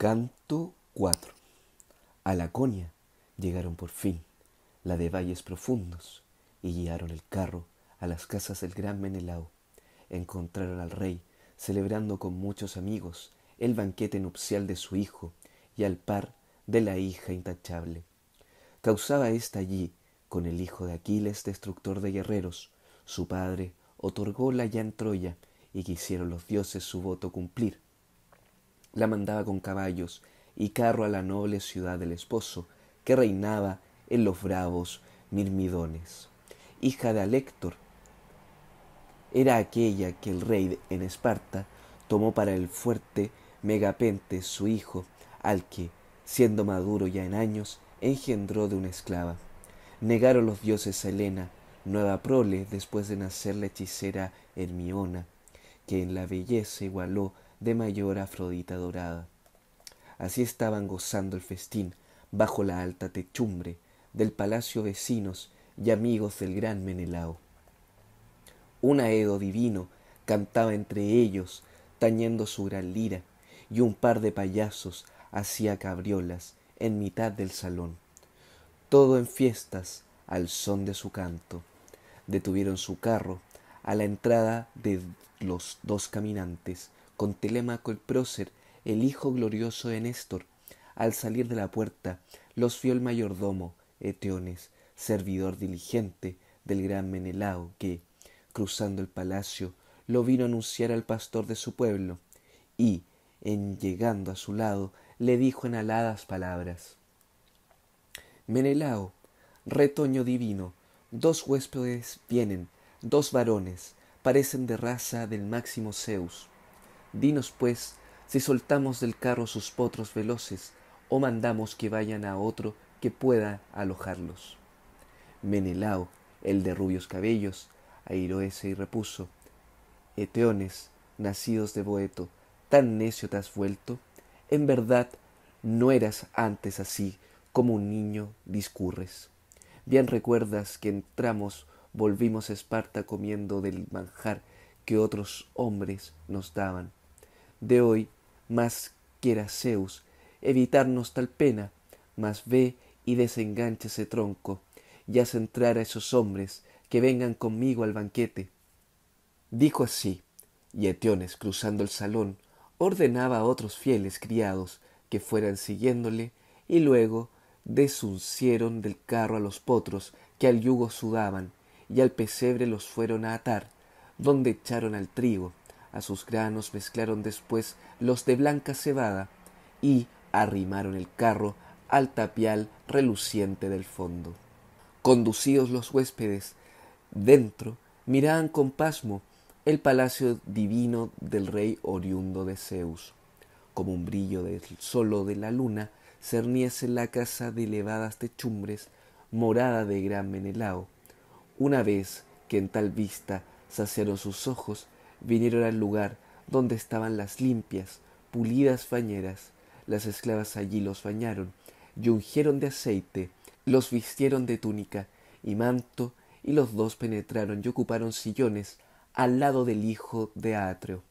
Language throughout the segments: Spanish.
Canto 4. A Laconia llegaron por fin, la de valles profundos, y guiaron el carro a las casas del gran Menelao. Encontraron al rey celebrando con muchos amigos el banquete nupcial de su hijo y al par de la hija intachable. Causaba ésta allí con el hijo de Aquiles, destructor de guerreros. Su padre otorgó la ya en Troya y quisieron los dioses su voto cumplir la mandaba con caballos y carro a la noble ciudad del esposo, que reinaba en los bravos mirmidones. Hija de Alector, era aquella que el rey en Esparta tomó para el fuerte Megapente, su hijo, al que, siendo maduro ya en años, engendró de una esclava. Negaron los dioses a Helena, nueva prole, después de nacer la hechicera Hermiona, que en la belleza igualó de mayor Afrodita dorada. Así estaban gozando el festín bajo la alta techumbre del palacio vecinos y amigos del gran Menelao. Un aedo divino cantaba entre ellos, tañendo su gran lira, y un par de payasos hacía cabriolas en mitad del salón. Todo en fiestas al son de su canto. Detuvieron su carro a la entrada de los dos caminantes con Telémaco el prócer, el hijo glorioso de Néstor. Al salir de la puerta, los vio el mayordomo, Eteones, servidor diligente del gran Menelao, que, cruzando el palacio, lo vino a anunciar al pastor de su pueblo, y, en llegando a su lado, le dijo en aladas palabras Menelao, retoño divino, dos huéspedes vienen, dos varones, parecen de raza del máximo Zeus. Dinos pues si soltamos del carro sus potros veloces o mandamos que vayan a otro que pueda alojarlos. Menelao, el de rubios cabellos, airóese y repuso, Eteones, nacidos de Boeto, tan necio te has vuelto, en verdad no eras antes así como un niño discurres. Bien recuerdas que entramos, volvimos a Esparta comiendo del manjar que otros hombres nos daban de hoy, más quiera Zeus evitarnos tal pena, mas ve y desengancha ese tronco, y haz entrar a esos hombres que vengan conmigo al banquete. Dijo así, y Etiones, cruzando el salón, ordenaba a otros fieles criados que fueran siguiéndole, y luego desuncieron del carro a los potros que al yugo sudaban, y al pesebre los fueron a atar, donde echaron al trigo, a sus granos mezclaron después los de blanca cebada y arrimaron el carro al tapial reluciente del fondo. Conducidos los huéspedes, dentro miraban con pasmo el palacio divino del rey oriundo de Zeus. Como un brillo del solo de la luna, cerniese la casa de elevadas techumbres, morada de gran Menelao. Una vez que en tal vista saciaron sus ojos, vinieron al lugar donde estaban las limpias, pulidas fañeras. Las esclavas allí los bañaron y ungieron de aceite, los vistieron de túnica y manto, y los dos penetraron y ocuparon sillones al lado del hijo de Atreo.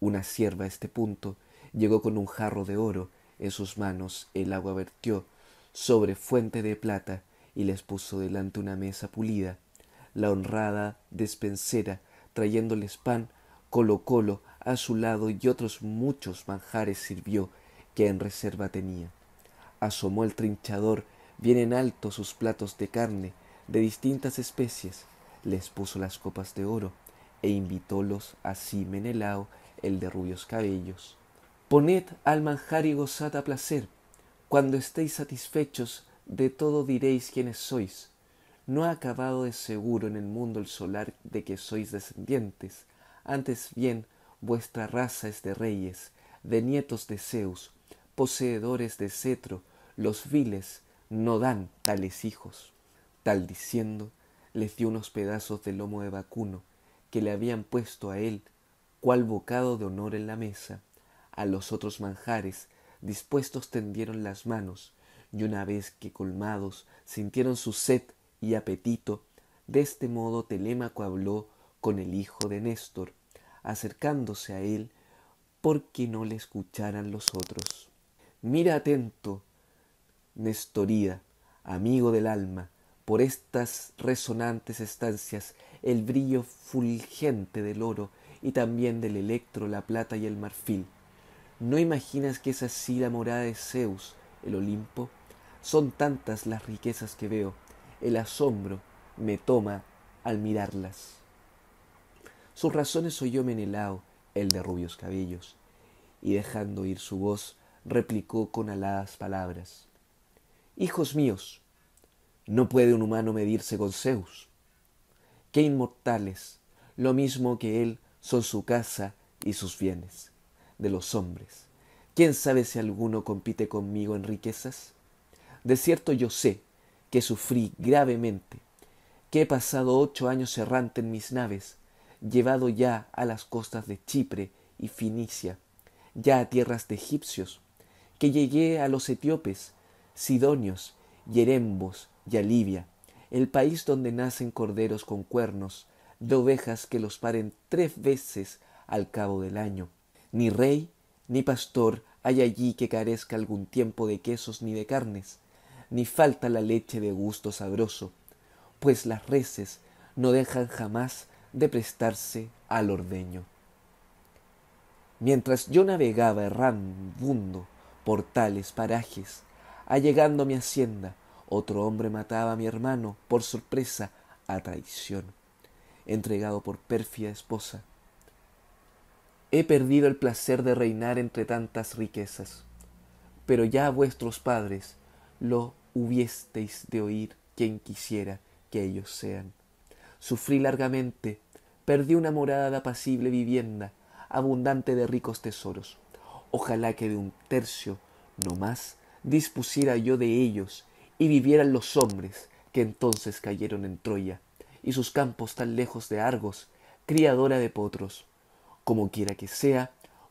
Una sierva a este punto llegó con un jarro de oro en sus manos, el agua vertió sobre fuente de plata y les puso delante una mesa pulida, la honrada despensera trayéndoles pan, Colo Colo a su lado y otros muchos manjares sirvió que en reserva tenía. Asomó el trinchador, bien en alto sus platos de carne, de distintas especies, les puso las copas de oro, e invitólos así Menelao, el de rubios cabellos. Poned al manjar y gozad a placer. Cuando estéis satisfechos, de todo diréis quiénes sois no ha acabado de seguro en el mundo el solar de que sois descendientes, antes bien vuestra raza es de reyes, de nietos de Zeus, poseedores de cetro, los viles no dan tales hijos. Tal diciendo, les dio unos pedazos de lomo de vacuno que le habían puesto a él, cual bocado de honor en la mesa. A los otros manjares dispuestos tendieron las manos, y una vez que colmados sintieron su sed, y apetito. De este modo Telémaco habló con el hijo de Néstor, acercándose a él porque no le escucharan los otros. Mira atento, Nestorida, amigo del alma, por estas resonantes estancias el brillo fulgente del oro y también del electro, la plata y el marfil. ¿No imaginas que es así la morada de Zeus, el Olimpo? Son tantas las riquezas que veo, el asombro me toma al mirarlas. Sus razones oyó Menelao, el de rubios cabellos, y dejando oír su voz, replicó con aladas palabras. Hijos míos, no puede un humano medirse con Zeus. Qué inmortales, lo mismo que él, son su casa y sus bienes, de los hombres. ¿Quién sabe si alguno compite conmigo en riquezas? De cierto yo sé que sufrí gravemente, que he pasado ocho años errante en mis naves, llevado ya a las costas de Chipre y Finicia, ya a tierras de egipcios, que llegué a los etíopes, sidonios, yerembos y a Libia, el país donde nacen corderos con cuernos, de ovejas que los paren tres veces al cabo del año. Ni rey ni pastor hay allí que carezca algún tiempo de quesos ni de carnes, ni falta la leche de gusto sabroso, pues las reces no dejan jamás de prestarse al ordeño. Mientras yo navegaba errabundo por tales parajes, allegando mi hacienda, otro hombre mataba a mi hermano por sorpresa a traición, entregado por pérfida esposa. He perdido el placer de reinar entre tantas riquezas, pero ya vuestros padres lo hubiesteis de oír quien quisiera que ellos sean. Sufrí largamente, perdí una morada de apacible vivienda, abundante de ricos tesoros. Ojalá que de un tercio, no más, dispusiera yo de ellos y vivieran los hombres que entonces cayeron en Troya y sus campos tan lejos de Argos, criadora de potros. Como quiera que sea,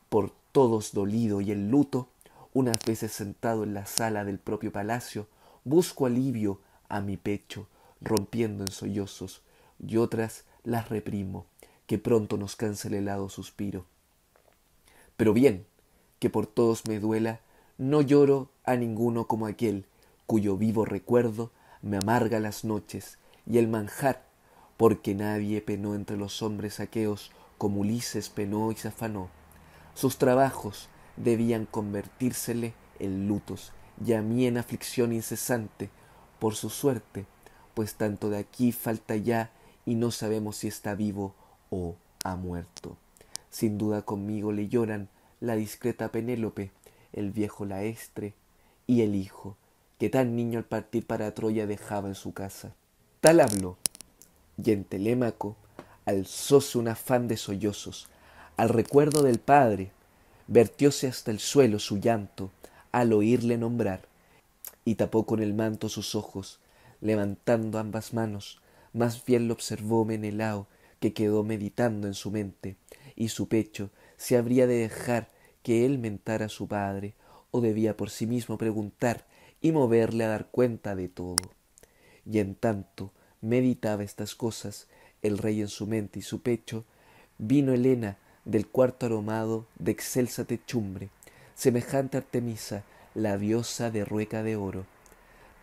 por todos dolido y en luto, unas veces sentado en la sala del propio palacio, busco alivio a mi pecho, rompiendo en sollozos, y otras las reprimo, que pronto nos cansa el helado suspiro. Pero bien, que por todos me duela, no lloro a ninguno como aquel, cuyo vivo recuerdo me amarga las noches y el manjar, porque nadie penó entre los hombres aqueos como Ulises penó y se afanó. Sus trabajos, debían convertírsele en lutos y a mí en aflicción incesante por su suerte, pues tanto de aquí falta ya y no sabemos si está vivo o ha muerto. Sin duda conmigo le lloran la discreta Penélope, el viejo Laestre y el hijo, que tan niño al partir para Troya dejaba en su casa. Tal habló, y en Telémaco alzóse un afán de sollozos, al recuerdo del padre, vertióse hasta el suelo su llanto al oírle nombrar, y tapó con el manto sus ojos, levantando ambas manos, más bien lo observó Menelao, que quedó meditando en su mente, y su pecho se habría de dejar que él mentara a su padre, o debía por sí mismo preguntar y moverle a dar cuenta de todo. Y en tanto meditaba estas cosas, el rey en su mente y su pecho, vino Helena del cuarto aromado de excelsa techumbre, semejante a Artemisa, la diosa de rueca de oro.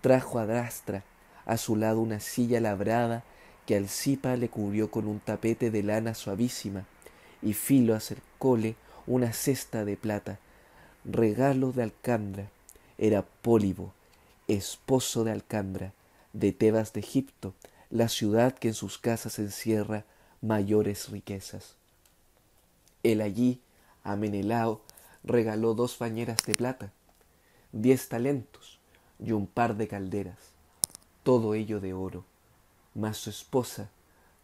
Trajo a Drastra a su lado una silla labrada que Alcipa le cubrió con un tapete de lana suavísima, y Filo acercóle una cesta de plata, regalo de Alcandra. Era Pólibo, esposo de Alcandra, de Tebas de Egipto, la ciudad que en sus casas encierra mayores riquezas. Él allí a regaló dos bañeras de plata, diez talentos y un par de calderas, todo ello de oro. Mas su esposa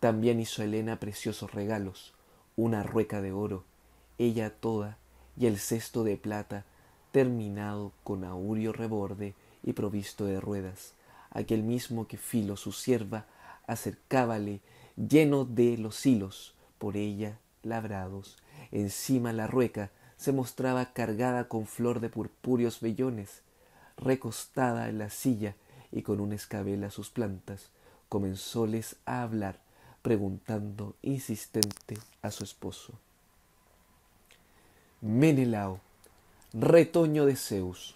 también hizo a Helena preciosos regalos, una rueca de oro, ella toda, y el cesto de plata, terminado con aurio reborde y provisto de ruedas, aquel mismo que Filo, su sierva, acercábale lleno de los hilos por ella labrados Encima la rueca se mostraba cargada con flor de purpúreos vellones, recostada en la silla y con un escabel a sus plantas, comenzóles a hablar, preguntando insistente a su esposo. Menelao, retoño de Zeus,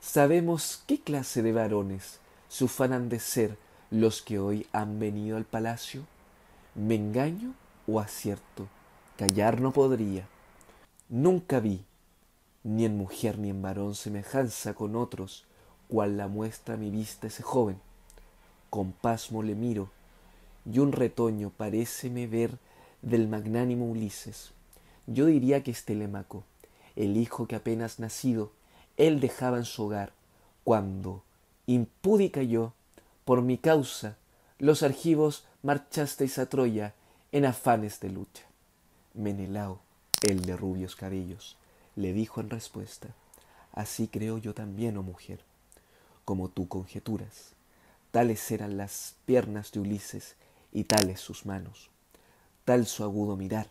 sabemos qué clase de varones se de ser los que hoy han venido al palacio. ¿Me engaño o acierto? callar no podría. Nunca vi, ni en mujer ni en varón semejanza con otros, cual la muestra mi vista ese joven. Con pasmo le miro, y un retoño paréceme ver del magnánimo Ulises. Yo diría que es Telémaco, el hijo que apenas nacido, él dejaba en su hogar, cuando, impúdica yo, por mi causa, los argivos marchasteis a Troya en afanes de lucha. Menelao, el de rubios cabellos, le dijo en respuesta, Así creo yo también, oh mujer, como tú conjeturas. Tales eran las piernas de Ulises y tales sus manos, tal su agudo mirar,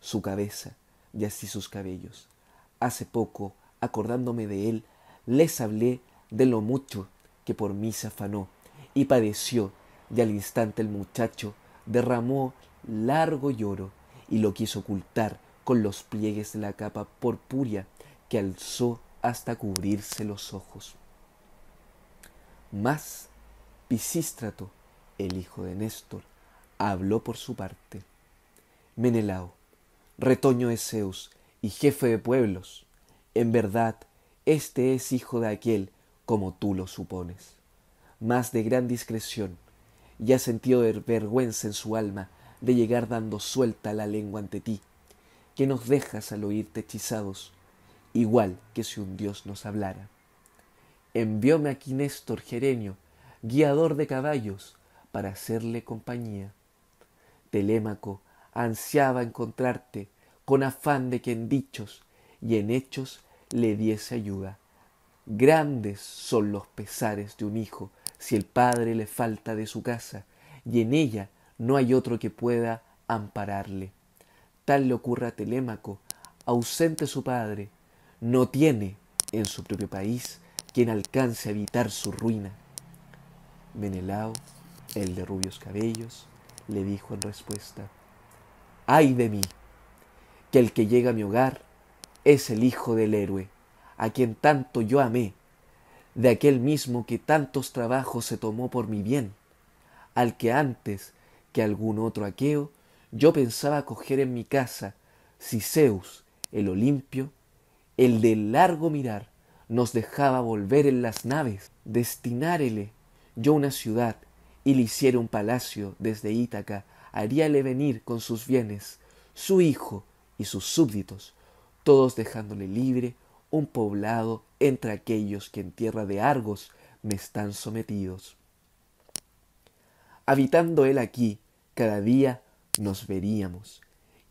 su cabeza y así sus cabellos. Hace poco, acordándome de él, les hablé de lo mucho que por mí se afanó y padeció, y al instante el muchacho derramó largo lloro y lo quiso ocultar con los pliegues de la capa purpúrea que alzó hasta cubrirse los ojos. Mas Pisístrato, el hijo de Néstor, habló por su parte. Menelao, retoño de Zeus y jefe de pueblos, en verdad, este es hijo de aquel como tú lo supones. Mas de gran discreción, y ha sentido vergüenza en su alma de llegar dando suelta la lengua ante ti, que nos dejas al oírte hechizados, igual que si un dios nos hablara. Envióme aquí Néstor Gerenio, guiador de caballos, para hacerle compañía. Telémaco ansiaba encontrarte con afán de que en dichos y en hechos le diese ayuda. Grandes son los pesares de un hijo si el padre le falta de su casa, y en ella no hay otro que pueda ampararle. Tal le ocurra a Telémaco, ausente su padre, no tiene en su propio país quien alcance a evitar su ruina. Menelao, el de rubios cabellos, le dijo en respuesta, ¡ay de mí! Que el que llega a mi hogar es el hijo del héroe, a quien tanto yo amé, de aquel mismo que tantos trabajos se tomó por mi bien, al que antes algún otro aqueo yo pensaba coger en mi casa si Zeus, el Olimpio, el del largo mirar, nos dejaba volver en las naves, destinárele yo una ciudad y le hiciera un palacio desde Ítaca, haríale venir con sus bienes, su hijo y sus súbditos, todos dejándole libre un poblado entre aquellos que en tierra de Argos me están sometidos. Habitando él aquí, cada día nos veríamos,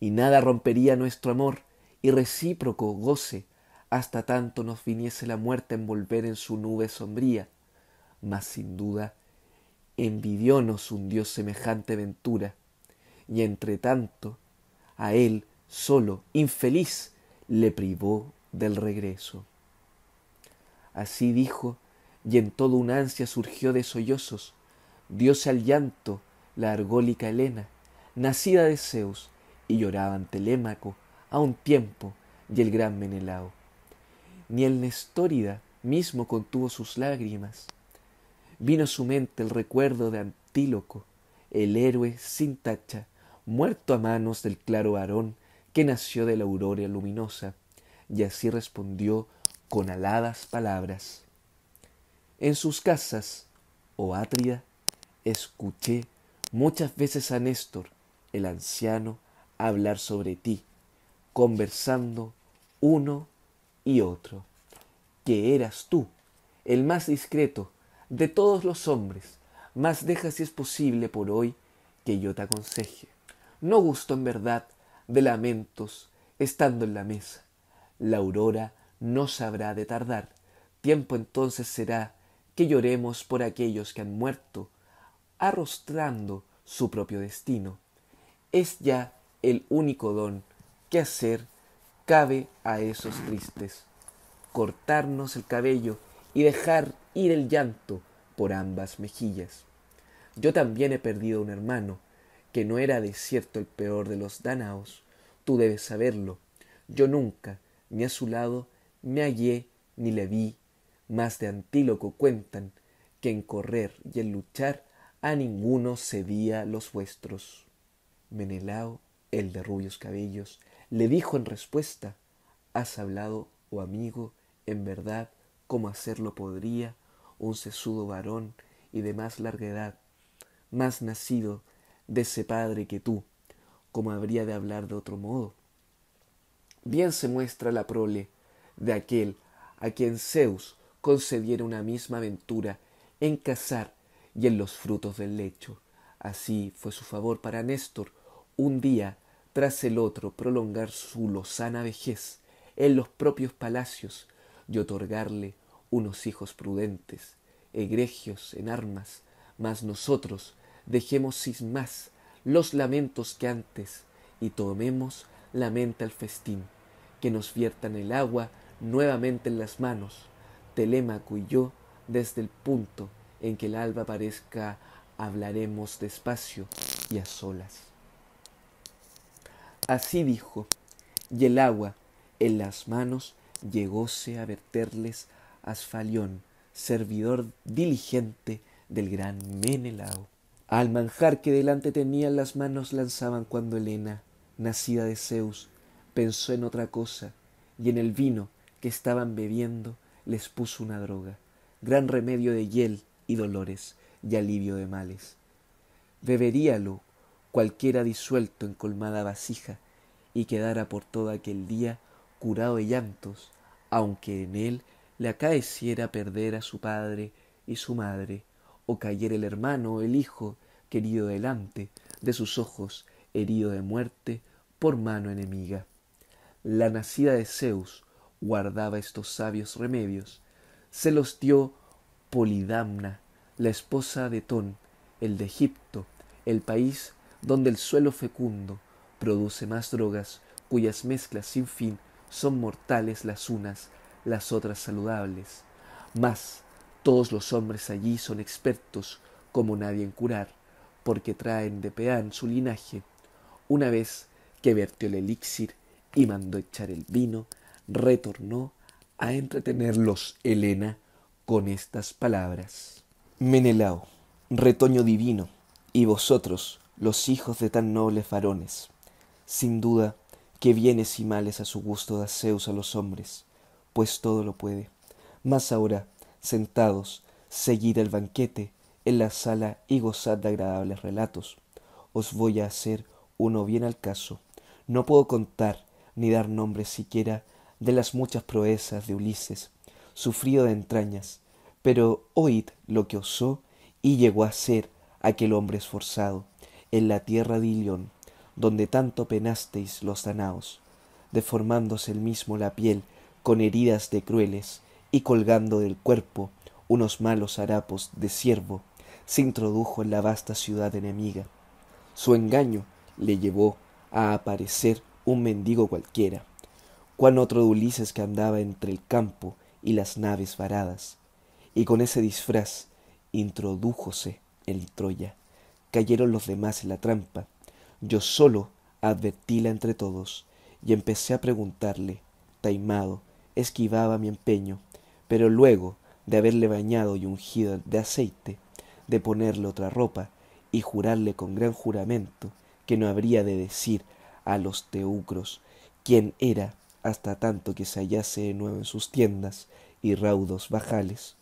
y nada rompería nuestro amor y recíproco goce hasta tanto nos viniese la muerte a envolver en su nube sombría. Mas sin duda, envidiónos un Dios semejante ventura, y entre tanto, a él solo, infeliz, le privó del regreso. Así dijo, y en todo un ansia surgió de sollozos, dióse al llanto la argólica Helena, nacida de Zeus, y lloraban Telémaco a un tiempo y el gran Menelao. Ni el Nestórida mismo contuvo sus lágrimas. Vino a su mente el recuerdo de Antíloco, el héroe sin tacha, muerto a manos del claro varón que nació de la aurora luminosa, y así respondió con aladas palabras. En sus casas, oh Atria, escuché muchas veces a Néstor, el anciano, hablar sobre ti, conversando uno y otro, que eras tú, el más discreto de todos los hombres, mas deja si es posible por hoy que yo te aconseje. No gusto en verdad de lamentos estando en la mesa. La aurora no sabrá de tardar. Tiempo entonces será que lloremos por aquellos que han muerto arrostrando su propio destino. Es ya el único don que hacer cabe a esos tristes, cortarnos el cabello y dejar ir el llanto por ambas mejillas. Yo también he perdido un hermano, que no era de cierto el peor de los danaos, tú debes saberlo. Yo nunca, ni a su lado, me hallé ni le vi, más de antíloco cuentan que en correr y en luchar a ninguno cedía los vuestros. Menelao, el de rubios cabellos, le dijo en respuesta, Has hablado, oh amigo, en verdad, como hacerlo podría un sesudo varón y de más larga edad, más nacido de ese padre que tú, como habría de hablar de otro modo. Bien se muestra la prole de aquel a quien Zeus concediera una misma aventura en casar y en los frutos del lecho. Así fue su favor para Néstor, un día tras el otro, prolongar su lozana vejez en los propios palacios y otorgarle unos hijos prudentes, egregios en armas, mas nosotros dejemos sin más los lamentos que antes y tomemos la mente al festín, que nos viertan el agua nuevamente en las manos, Telémaco y yo desde el punto en que el alba parezca, hablaremos despacio y a solas. Así dijo, y el agua en las manos llegóse a verterles Asfalión, servidor diligente del gran Menelao. Al manjar que delante tenían las manos lanzaban cuando Helena, nacida de Zeus, pensó en otra cosa, y en el vino que estaban bebiendo les puso una droga, gran remedio de hiel y dolores y alivio de males. Beberíalo cualquiera disuelto en colmada vasija y quedara por todo aquel día curado de llantos, aunque en él le acaeciera perder a su padre y su madre, o cayera el hermano o el hijo querido delante de sus ojos, herido de muerte por mano enemiga. La nacida de Zeus guardaba estos sabios remedios, se los dio Polidamna, la esposa de Ton, el de Egipto, el país donde el suelo fecundo produce más drogas, cuyas mezclas sin fin son mortales las unas, las otras saludables. Mas todos los hombres allí son expertos como nadie en curar, porque traen de Peán su linaje. Una vez que vertió el elixir y mandó echar el vino, retornó a entretenerlos Helena con estas palabras. Menelao, retoño divino, y vosotros, los hijos de tan nobles varones, sin duda que bienes y males a su gusto da Zeus a los hombres, pues todo lo puede. Mas ahora, sentados, seguid el banquete en la sala y gozad de agradables relatos. Os voy a hacer uno bien al caso. No puedo contar ni dar nombre siquiera de las muchas proezas de Ulises, sufrido de entrañas, pero oíd lo que osó y llegó a ser aquel hombre esforzado en la tierra de Ilión, donde tanto penasteis los danaos, deformándose el mismo la piel con heridas de crueles y colgando del cuerpo unos malos harapos de ciervo, se introdujo en la vasta ciudad enemiga. Su engaño le llevó a aparecer un mendigo cualquiera, cuán otro de Ulises que andaba entre el campo y las naves varadas, y con ese disfraz introdújose el Troya. Cayeron los demás en la trampa. Yo solo advertíla entre todos, y empecé a preguntarle, taimado, esquivaba mi empeño, pero luego de haberle bañado y ungido de aceite, de ponerle otra ropa y jurarle con gran juramento que no habría de decir a los teucros quién era hasta tanto que se hallase de nuevo en sus tiendas y raudos bajales.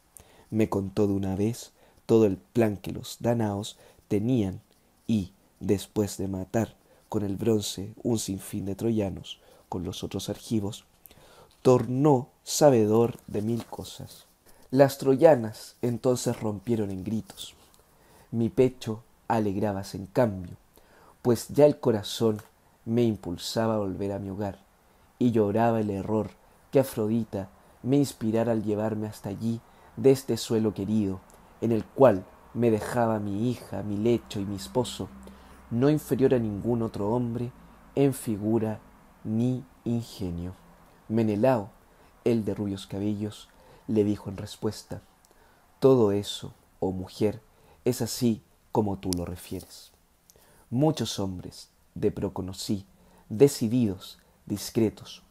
Me contó de una vez todo el plan que los danaos tenían y, después de matar con el bronce un sinfín de troyanos con los otros argivos, tornó sabedor de mil cosas. Las troyanas entonces rompieron en gritos. Mi pecho alegrábase en cambio, pues ya el corazón me impulsaba a volver a mi hogar y lloraba el error que Afrodita me inspirara al llevarme hasta allí, de este suelo querido, en el cual me dejaba mi hija, mi lecho y mi esposo, no inferior a ningún otro hombre en figura ni ingenio. Menelao, el de rubios cabellos, le dijo en respuesta, Todo eso, oh mujer, es así como tú lo refieres. Muchos hombres de conocí decididos discretos.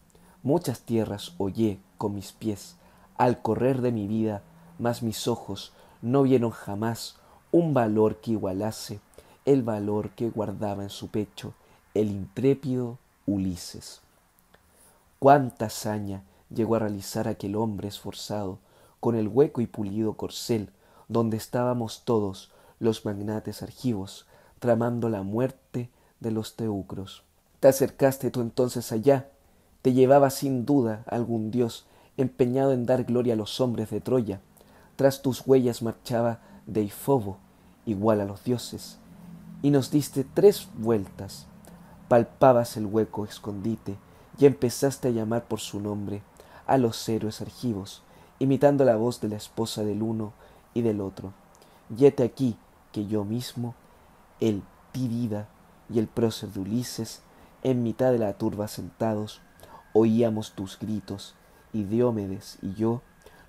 Muchas tierras hollé con mis pies al correr de mi vida, mas mis ojos no vieron jamás un valor que igualase el valor que guardaba en su pecho el intrépido Ulises. Cuánta hazaña llegó a realizar aquel hombre esforzado con el hueco y pulido corcel donde estábamos todos los magnates argivos tramando la muerte de los teucros. Te acercaste tú entonces allá, te llevaba sin duda algún dios empeñado en dar gloria a los hombres de Troya. Tras tus huellas marchaba Deifobo, igual a los dioses, y nos diste tres vueltas. Palpabas el hueco escondite y empezaste a llamar por su nombre a los héroes argivos, imitando la voz de la esposa del uno y del otro. Yete aquí que yo mismo, el Tidida y el prócer de Ulises, en mitad de la turba sentados, oíamos tus gritos, y Diómedes y yo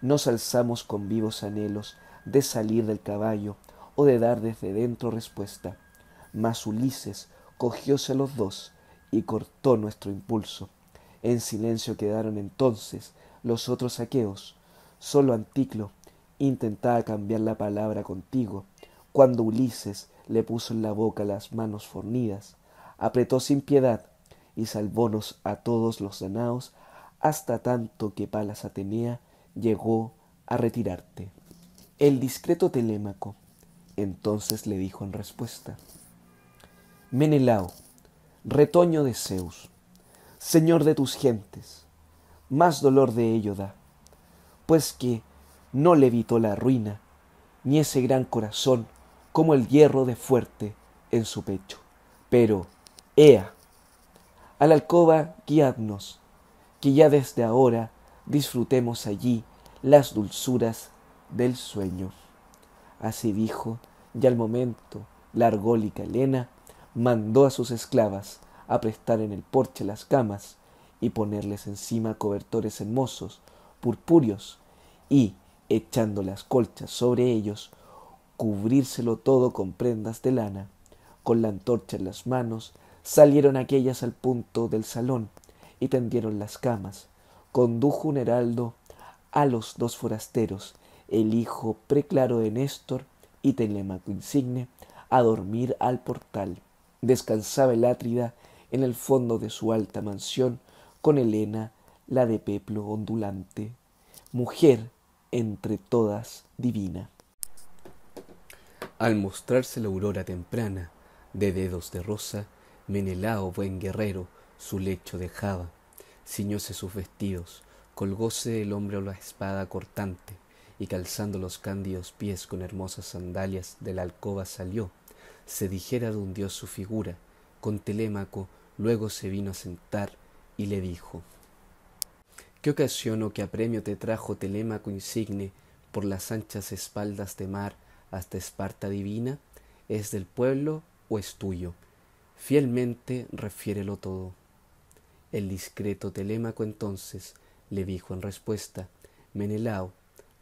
nos alzamos con vivos anhelos de salir del caballo o de dar desde dentro respuesta. Mas Ulises cogióse los dos y cortó nuestro impulso. En silencio quedaron entonces los otros aqueos Solo Anticlo intentaba cambiar la palabra contigo, cuando Ulises le puso en la boca las manos fornidas apretó sin piedad y salvónos a todos los danaos, hasta tanto que Palas Atenea llegó a retirarte. El discreto Telémaco entonces le dijo en respuesta, Menelao, retoño de Zeus, señor de tus gentes, más dolor de ello da, pues que no le evitó la ruina, ni ese gran corazón como el hierro de fuerte en su pecho, pero Ea, a la alcoba guiadnos, que ya desde ahora disfrutemos allí las dulzuras del sueño. Así dijo, y al momento la argólica Elena mandó a sus esclavas a prestar en el porche las camas y ponerles encima cobertores hermosos, purpúreos, y, echando las colchas sobre ellos, cubrírselo todo con prendas de lana, con la antorcha en las manos Salieron aquellas al punto del salón y tendieron las camas. Condujo un heraldo a los dos forasteros, el hijo preclaro de Néstor y Telemaco Insigne, a dormir al portal. Descansaba el átrida en el fondo de su alta mansión con Helena, la de peplo ondulante, mujer entre todas divina. Al mostrarse la aurora temprana, de dedos de rosa, Menelao, buen guerrero, su lecho dejaba, ciñóse sus vestidos, colgóse el hombro la espada cortante, y calzando los cándidos pies con hermosas sandalias de la alcoba salió, se dijera dios su figura, con Telémaco luego se vino a sentar y le dijo, ¿Qué ocasión o qué premio te trajo Telémaco insigne por las anchas espaldas de mar hasta Esparta divina? ¿Es del pueblo o es tuyo? Fielmente refiérelo todo. El discreto Telémaco entonces le dijo en respuesta, Menelao,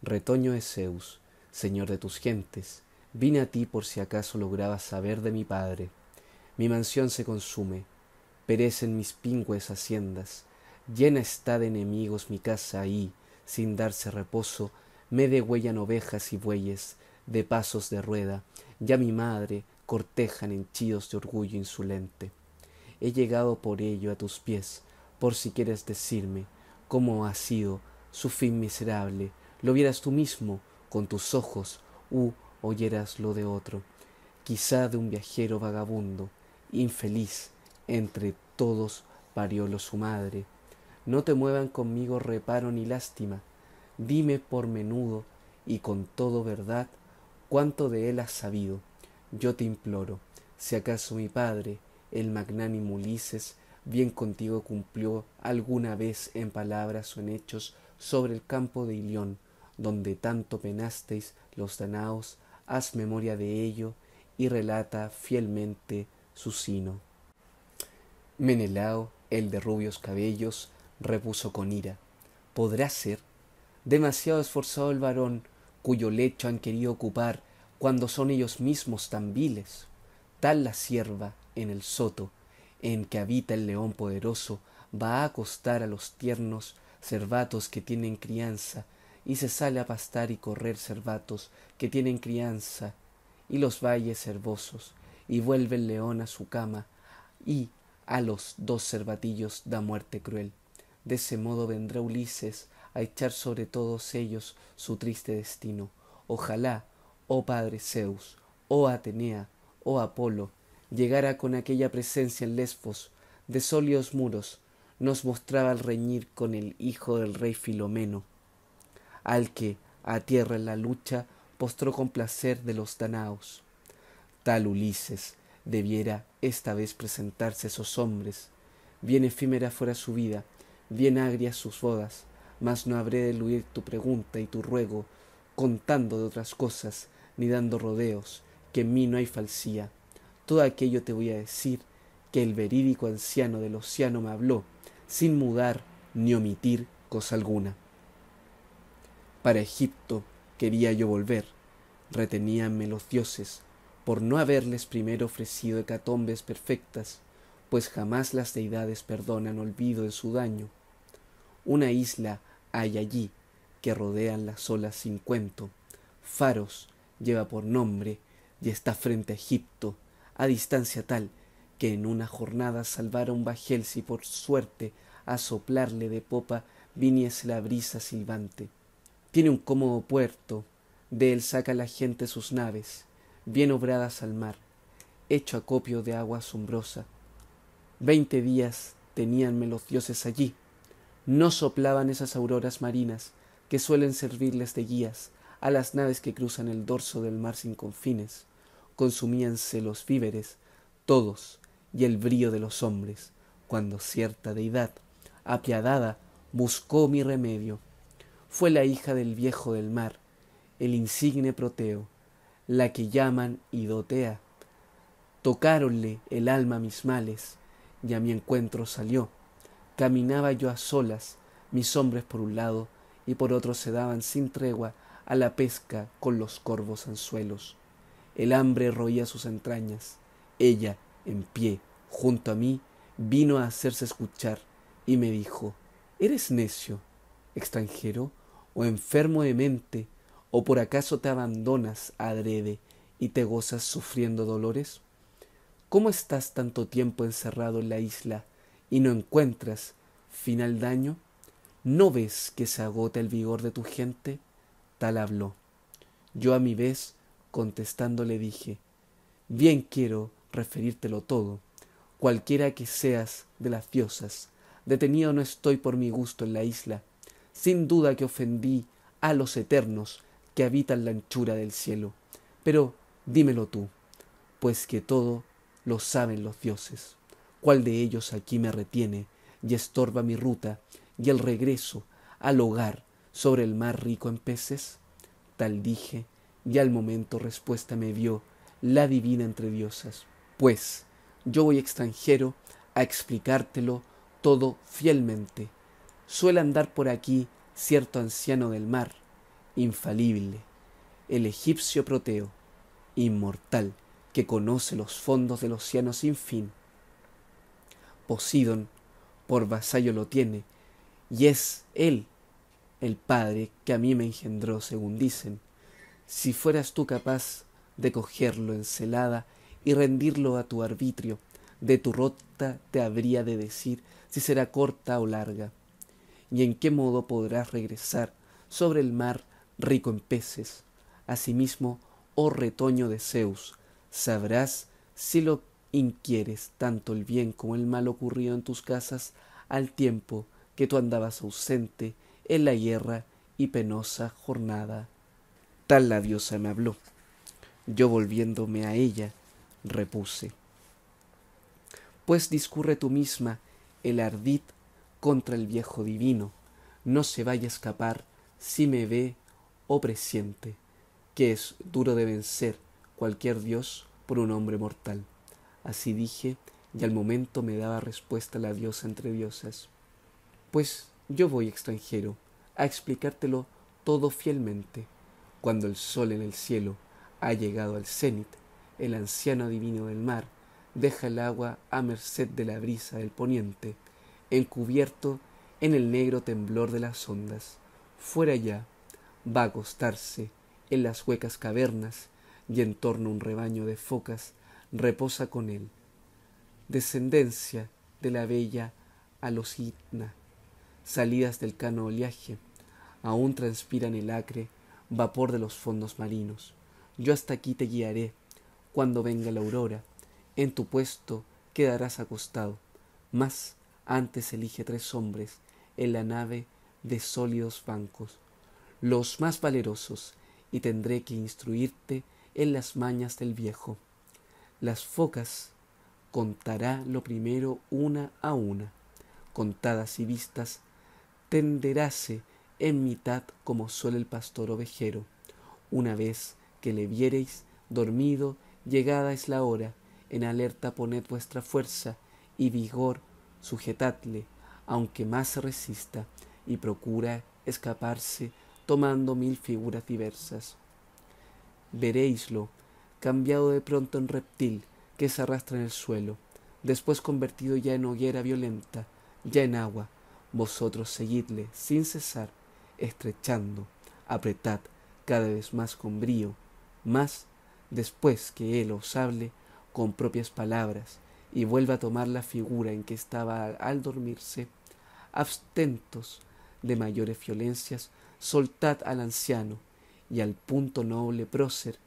retoño de Zeus, señor de tus gentes, vine a ti por si acaso lograbas saber de mi padre. Mi mansión se consume, perecen mis pingües haciendas, llena está de enemigos mi casa y, sin darse reposo, me degüellan ovejas y bueyes, de pasos de rueda, ya mi madre, cortejan henchidos de orgullo insolente. He llegado por ello a tus pies, por si quieres decirme cómo ha sido su fin miserable, lo vieras tú mismo con tus ojos u oyeras lo de otro, quizá de un viajero vagabundo, infeliz, entre todos lo su madre. No te muevan conmigo reparo ni lástima, dime por menudo y con todo verdad cuánto de él has sabido yo te imploro, si acaso mi padre, el magnánimo Ulises, bien contigo cumplió alguna vez en palabras o en hechos sobre el campo de Ilión, donde tanto penasteis los danaos, haz memoria de ello y relata fielmente su sino. Menelao, el de rubios cabellos, repuso con ira. ¿Podrá ser? Demasiado esforzado el varón, cuyo lecho han querido ocupar cuando son ellos mismos tan viles, tal la sierva en el soto en que habita el león poderoso va a acostar a los tiernos cervatos que tienen crianza, y se sale a pastar y correr cervatos que tienen crianza, y los valles herbosos, y vuelve el león a su cama, y a los dos cervatillos da muerte cruel. De ese modo vendrá Ulises a echar sobre todos ellos su triste destino. Ojalá oh padre Zeus, oh Atenea, oh Apolo, llegara con aquella presencia en Lesbos, de sólidos muros, nos mostraba al reñir con el hijo del rey Filomeno, al que, a tierra en la lucha, postró con placer de los danaos. Tal Ulises debiera esta vez presentarse a esos hombres. Bien efímera fuera su vida, bien agrias sus bodas, mas no habré de eludir tu pregunta y tu ruego, contando de otras cosas ni dando rodeos, que en mí no hay falsía. Todo aquello te voy a decir que el verídico anciano del océano me habló, sin mudar ni omitir cosa alguna. Para Egipto quería yo volver, reteníanme los dioses, por no haberles primero ofrecido hecatombes perfectas, pues jamás las deidades perdonan olvido de su daño. Una isla hay allí que rodean las olas sin cuento, faros lleva por nombre y está frente a Egipto, a distancia tal que en una jornada salvaron bajel si por suerte a soplarle de popa viniese la brisa silbante. Tiene un cómodo puerto, de él saca la gente sus naves, bien obradas al mar, hecho acopio de agua asombrosa. Veinte días teníanme los dioses allí. No soplaban esas auroras marinas que suelen servirles de guías a las naves que cruzan el dorso del mar sin confines. Consumíanse los víveres, todos, y el brío de los hombres, cuando cierta deidad, apiadada, buscó mi remedio. Fue la hija del viejo del mar, el insigne Proteo, la que llaman Idotea. Tocáronle el alma mis males, y a mi encuentro salió. Caminaba yo a solas, mis hombres por un lado y por otro se daban sin tregua la pesca con los corvos anzuelos. El hambre roía sus entrañas. Ella, en pie, junto a mí, vino a hacerse escuchar y me dijo, ¿Eres necio, extranjero, o enfermo de mente, o por acaso te abandonas adrede y te gozas sufriendo dolores? ¿Cómo estás tanto tiempo encerrado en la isla y no encuentras final daño? ¿No ves que se agota el vigor de tu gente? habló. Yo a mi vez, contestándole dije, bien quiero referírtelo todo, cualquiera que seas de las diosas, detenido no estoy por mi gusto en la isla, sin duda que ofendí a los eternos que habitan la anchura del cielo, pero dímelo tú, pues que todo lo saben los dioses, cuál de ellos aquí me retiene y estorba mi ruta y el regreso al hogar sobre el mar rico en peces? Tal dije, y al momento respuesta me dio la divina entre diosas. Pues yo voy extranjero a explicártelo todo fielmente. Suele andar por aquí cierto anciano del mar, infalible, el egipcio Proteo, inmortal, que conoce los fondos del océano sin fin. Posidón por vasallo lo tiene, y es él el Padre que a mí me engendró, según dicen, si fueras tú capaz de cogerlo en celada y rendirlo a tu arbitrio, de tu rota te habría de decir si será corta o larga, y en qué modo podrás regresar sobre el mar rico en peces. Asimismo, oh retoño de Zeus, sabrás si lo inquieres tanto el bien como el mal ocurrido en tus casas al tiempo que tú andabas ausente en la hierra y penosa jornada. Tal la diosa me habló. Yo volviéndome a ella, repuse. Pues discurre tú misma el ardid contra el viejo divino, no se vaya a escapar si me ve o presiente, que es duro de vencer cualquier dios por un hombre mortal. Así dije, y al momento me daba respuesta la diosa entre diosas. Pues yo voy extranjero a explicártelo todo fielmente. Cuando el sol en el cielo ha llegado al cenit, el anciano adivino del mar deja el agua a merced de la brisa del poniente, encubierto en el negro temblor de las ondas. Fuera ya, va a acostarse en las huecas cavernas y en torno a un rebaño de focas reposa con él. Descendencia de la bella Alosidna salidas del cano oleaje, aún transpiran el acre vapor de los fondos marinos. Yo hasta aquí te guiaré, cuando venga la aurora, en tu puesto quedarás acostado, mas antes elige tres hombres en la nave de sólidos bancos, los más valerosos, y tendré que instruirte en las mañas del viejo. Las focas contará lo primero una a una, contadas y vistas tenderáse en mitad como suele el pastor ovejero. Una vez que le viereis dormido, llegada es la hora, en alerta poned vuestra fuerza y vigor, sujetadle, aunque más resista, y procura escaparse tomando mil figuras diversas. Veréislo, cambiado de pronto en reptil, que se arrastra en el suelo, después convertido ya en hoguera violenta, ya en agua, vosotros seguidle sin cesar, estrechando, apretad cada vez más con brío, más después que él os hable con propias palabras y vuelva a tomar la figura en que estaba al dormirse, abstentos de mayores violencias, soltad al anciano y al punto noble prócer,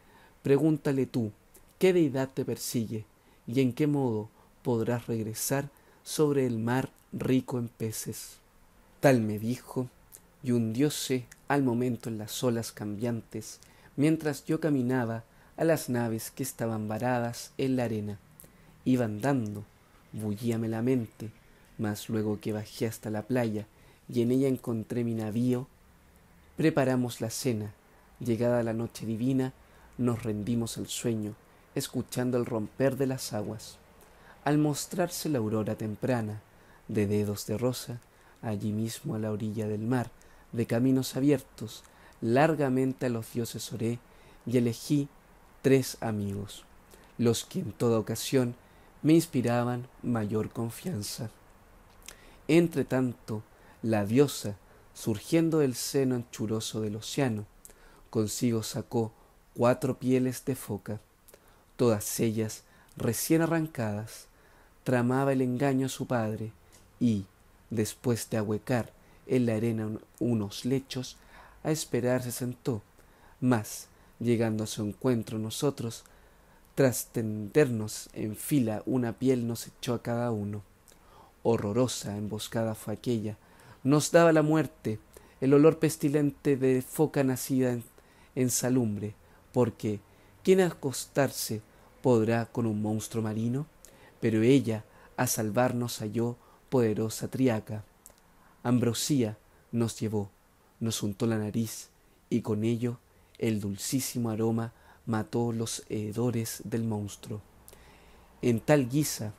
pregúntale tú, ¿qué deidad te persigue y en qué modo podrás regresar sobre el mar rico en peces. Tal me dijo, y hundióse al momento en las olas cambiantes, mientras yo caminaba a las naves que estaban varadas en la arena. Iba andando, bullíame la mente, mas luego que bajé hasta la playa y en ella encontré mi navío, preparamos la cena. Llegada la noche divina, nos rendimos al sueño, escuchando el romper de las aguas. Al mostrarse la aurora temprana, de dedos de rosa, allí mismo a la orilla del mar, de caminos abiertos, largamente a los dioses oré y elegí tres amigos, los que en toda ocasión me inspiraban mayor confianza. Entre tanto, la diosa, surgiendo del seno anchuroso del océano, consigo sacó cuatro pieles de foca, todas ellas recién arrancadas, tramaba el engaño a su padre, y, después de ahuecar en la arena unos lechos, a esperar se sentó, mas, llegando a su encuentro nosotros, tras tendernos en fila una piel nos echó a cada uno. Horrorosa emboscada fue aquella, nos daba la muerte, el olor pestilente de foca nacida en, en salumbre, porque ¿quién acostarse podrá con un monstruo marino? Pero ella, a salvarnos halló poderosa triaca. Ambrosía nos llevó, nos untó la nariz y con ello el dulcísimo aroma mató los hedores del monstruo. En tal guisa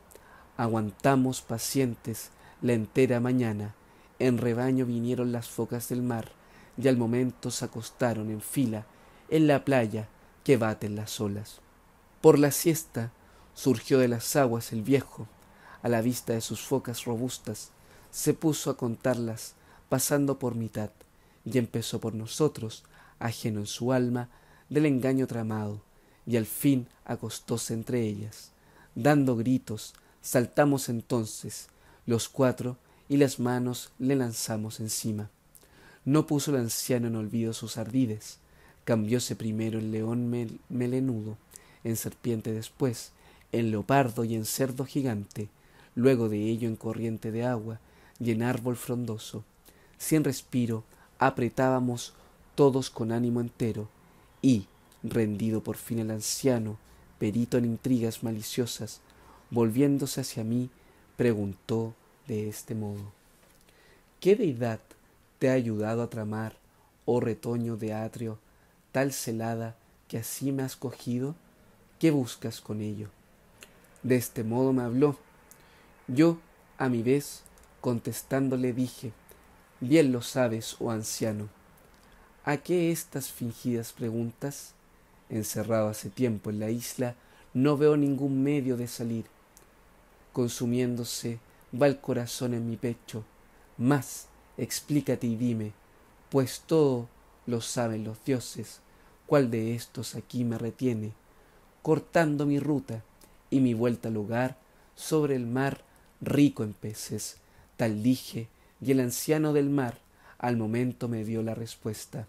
aguantamos pacientes la entera mañana. En rebaño vinieron las focas del mar y al momento se acostaron en fila en la playa que baten las olas. Por la siesta surgió de las aguas el viejo, a la vista de sus focas robustas, se puso a contarlas, pasando por mitad, y empezó por nosotros, ajeno en su alma, del engaño tramado, y al fin acostóse entre ellas. Dando gritos, saltamos entonces, los cuatro, y las manos le lanzamos encima. No puso el anciano en olvido sus ardides, cambióse primero en león melenudo, en serpiente después, en leopardo y en cerdo gigante, luego de ello en corriente de agua y en árbol frondoso. Sin respiro, apretábamos todos con ánimo entero, y, rendido por fin el anciano, perito en intrigas maliciosas, volviéndose hacia mí, preguntó de este modo ¿Qué deidad te ha ayudado a tramar, oh retoño de atrio, tal celada que así me has cogido? ¿Qué buscas con ello? De este modo me habló, yo, a mi vez, contestándole dije, Bien lo sabes, oh anciano. ¿A qué estas fingidas preguntas? Encerrado hace tiempo en la isla, no veo ningún medio de salir. Consumiéndose, va el corazón en mi pecho. Más, explícate y dime, pues todo lo saben los dioses, cuál de estos aquí me retiene, cortando mi ruta y mi vuelta al lugar sobre el mar rico en peces. Tal dije, y el anciano del mar al momento me dio la respuesta.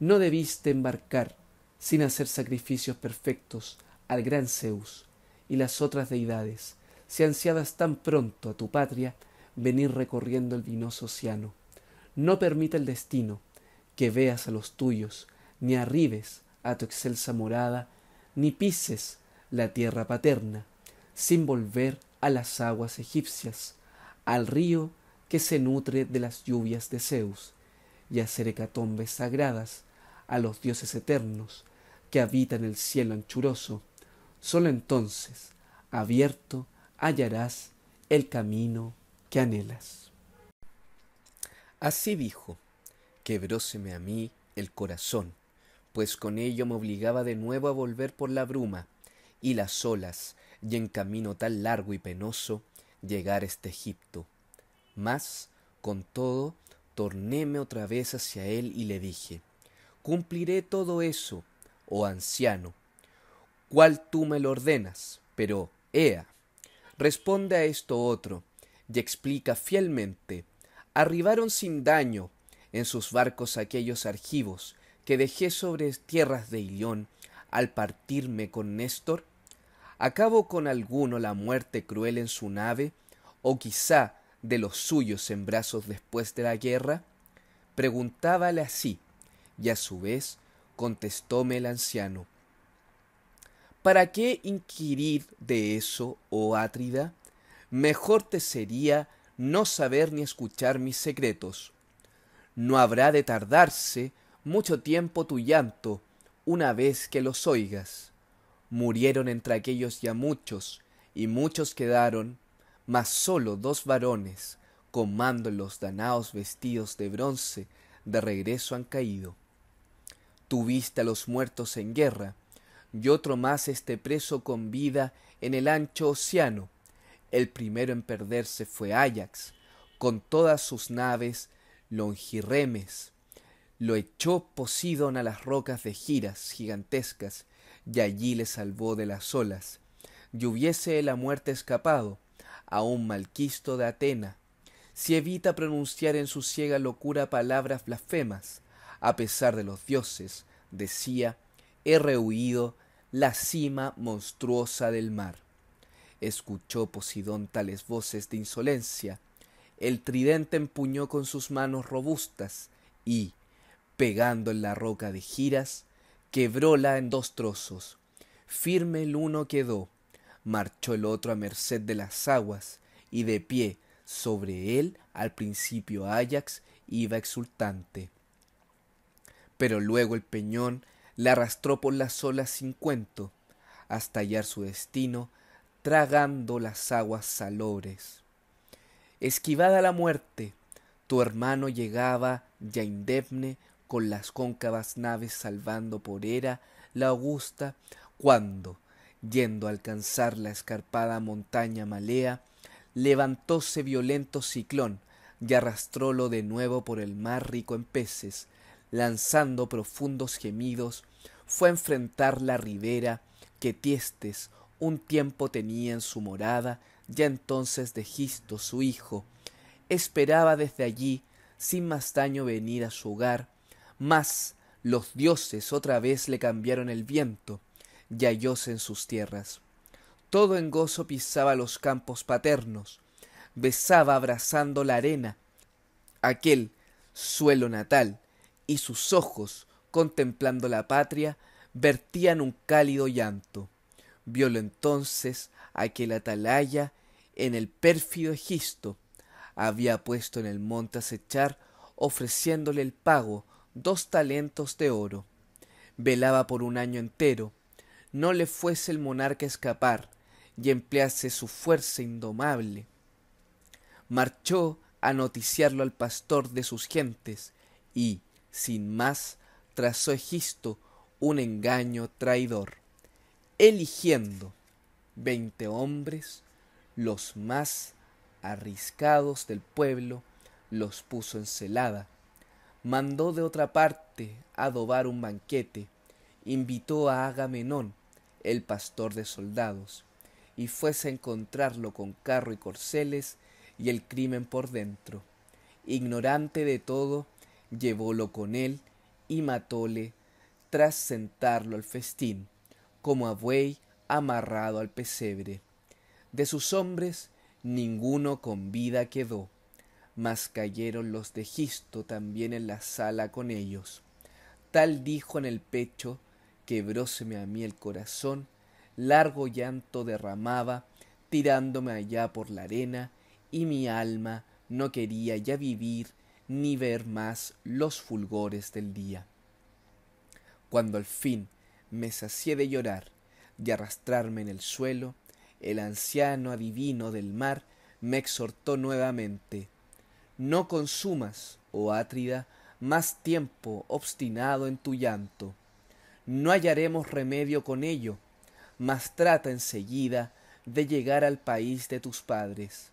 No debiste embarcar sin hacer sacrificios perfectos al gran Zeus y las otras deidades, si ansiadas tan pronto a tu patria venir recorriendo el vinoso océano. No permita el destino que veas a los tuyos, ni arribes a tu excelsa morada, ni pises la tierra paterna, sin volver a las aguas egipcias, al río que se nutre de las lluvias de Zeus, y hacer hecatombes sagradas a los dioses eternos que habitan el cielo anchuroso, sólo entonces, abierto, hallarás el camino que anhelas. Así dijo, quebróseme a mí el corazón, pues con ello me obligaba de nuevo a volver por la bruma, y las olas y en camino tan largo y penoso llegar a este Egipto. Mas, con todo, tornéme otra vez hacia él y le dije, Cumpliré todo eso, oh anciano, cual tú me lo ordenas, pero, ea, responde a esto otro, y explica fielmente, arribaron sin daño en sus barcos aquellos argivos que dejé sobre tierras de Ilión al partirme con Néstor acabo con alguno la muerte cruel en su nave, o quizá de los suyos en brazos después de la guerra? Preguntábale así, y a su vez contestóme el anciano. ¿Para qué inquirir de eso, oh Átrida? Mejor te sería no saber ni escuchar mis secretos. No habrá de tardarse mucho tiempo tu llanto, una vez que los oigas murieron entre aquellos ya muchos, y muchos quedaron, mas sólo dos varones, comando los danaos vestidos de bronce, de regreso han caído. Tuviste a los muertos en guerra, y otro más este preso con vida en el ancho océano. El primero en perderse fue Ajax, con todas sus naves longirremes. Lo echó Posidón a las rocas de giras gigantescas, y allí le salvó de las olas. Y hubiese la muerte escapado a un malquisto de Atena, si evita pronunciar en su ciega locura palabras blasfemas, a pesar de los dioses, decía, he rehuido la cima monstruosa del mar. Escuchó Posidón tales voces de insolencia, el tridente empuñó con sus manos robustas y, pegando en la roca de giras, quebróla en dos trozos. Firme el uno quedó, marchó el otro a merced de las aguas, y de pie sobre él al principio ayax iba exultante. Pero luego el peñón la arrastró por las olas sin cuento, hasta hallar su destino, tragando las aguas salobres. Esquivada la muerte, tu hermano llegaba ya indemne con las cóncavas naves salvando por era la augusta, cuando, yendo a alcanzar la escarpada montaña malea, levantóse violento ciclón y arrastrólo de nuevo por el mar rico en peces, lanzando profundos gemidos, fue a enfrentar la ribera que Tiestes un tiempo tenía en su morada, ya entonces de Gisto su hijo. Esperaba desde allí, sin más daño venir a su hogar, mas los dioses otra vez le cambiaron el viento, y hallóse en sus tierras. Todo en gozo pisaba los campos paternos, besaba abrazando la arena, aquel suelo natal, y sus ojos, contemplando la patria, vertían un cálido llanto. Violo entonces aquel atalaya en el pérfido Egisto había puesto en el monte acechar, ofreciéndole el pago dos talentos de oro. Velaba por un año entero, no le fuese el monarca escapar y emplease su fuerza indomable. Marchó a noticiarlo al pastor de sus gentes y, sin más, trazó Egisto un engaño traidor, eligiendo veinte hombres, los más arriscados del pueblo, los puso en celada mandó de otra parte adobar un banquete, invitó a Agamenón, el pastor de soldados, y fuese a encontrarlo con carro y corceles y el crimen por dentro. Ignorante de todo, llevólo con él y matóle tras sentarlo al festín, como a buey amarrado al pesebre. De sus hombres ninguno con vida quedó mas cayeron los de Gisto también en la sala con ellos. Tal dijo en el pecho, quebróseme a mí el corazón, largo llanto derramaba, tirándome allá por la arena, y mi alma no quería ya vivir ni ver más los fulgores del día. Cuando al fin me sacié de llorar, de arrastrarme en el suelo, el anciano adivino del mar me exhortó nuevamente no consumas, oh Átrida, más tiempo obstinado en tu llanto. No hallaremos remedio con ello, mas trata en seguida de llegar al país de tus padres.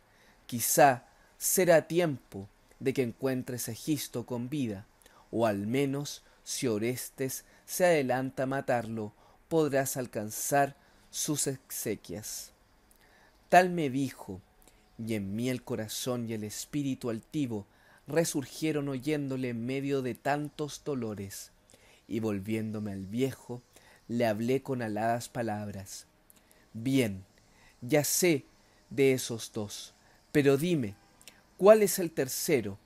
Quizá será tiempo de que encuentres Egisto con vida, o al menos si Orestes se adelanta a matarlo, podrás alcanzar sus exequias. Tal me dijo y en mí el corazón y el espíritu altivo resurgieron oyéndole en medio de tantos dolores, y volviéndome al viejo, le hablé con aladas palabras. Bien, ya sé de esos dos, pero dime, ¿cuál es el tercero?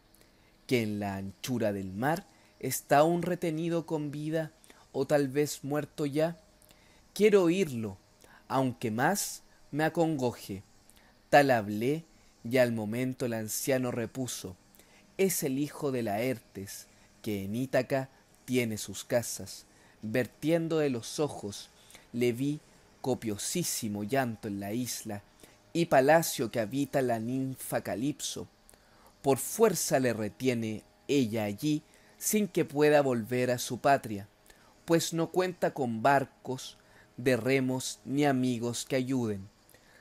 Que en la anchura del mar está aún retenido con vida o tal vez muerto ya. Quiero oírlo, aunque más me acongoje. Tal hablé, y al momento el anciano repuso, es el hijo de Laertes, que en Ítaca tiene sus casas. Vertiendo de los ojos, le vi copiosísimo llanto en la isla, y palacio que habita la ninfa Calipso. Por fuerza le retiene ella allí, sin que pueda volver a su patria, pues no cuenta con barcos de remos ni amigos que ayuden.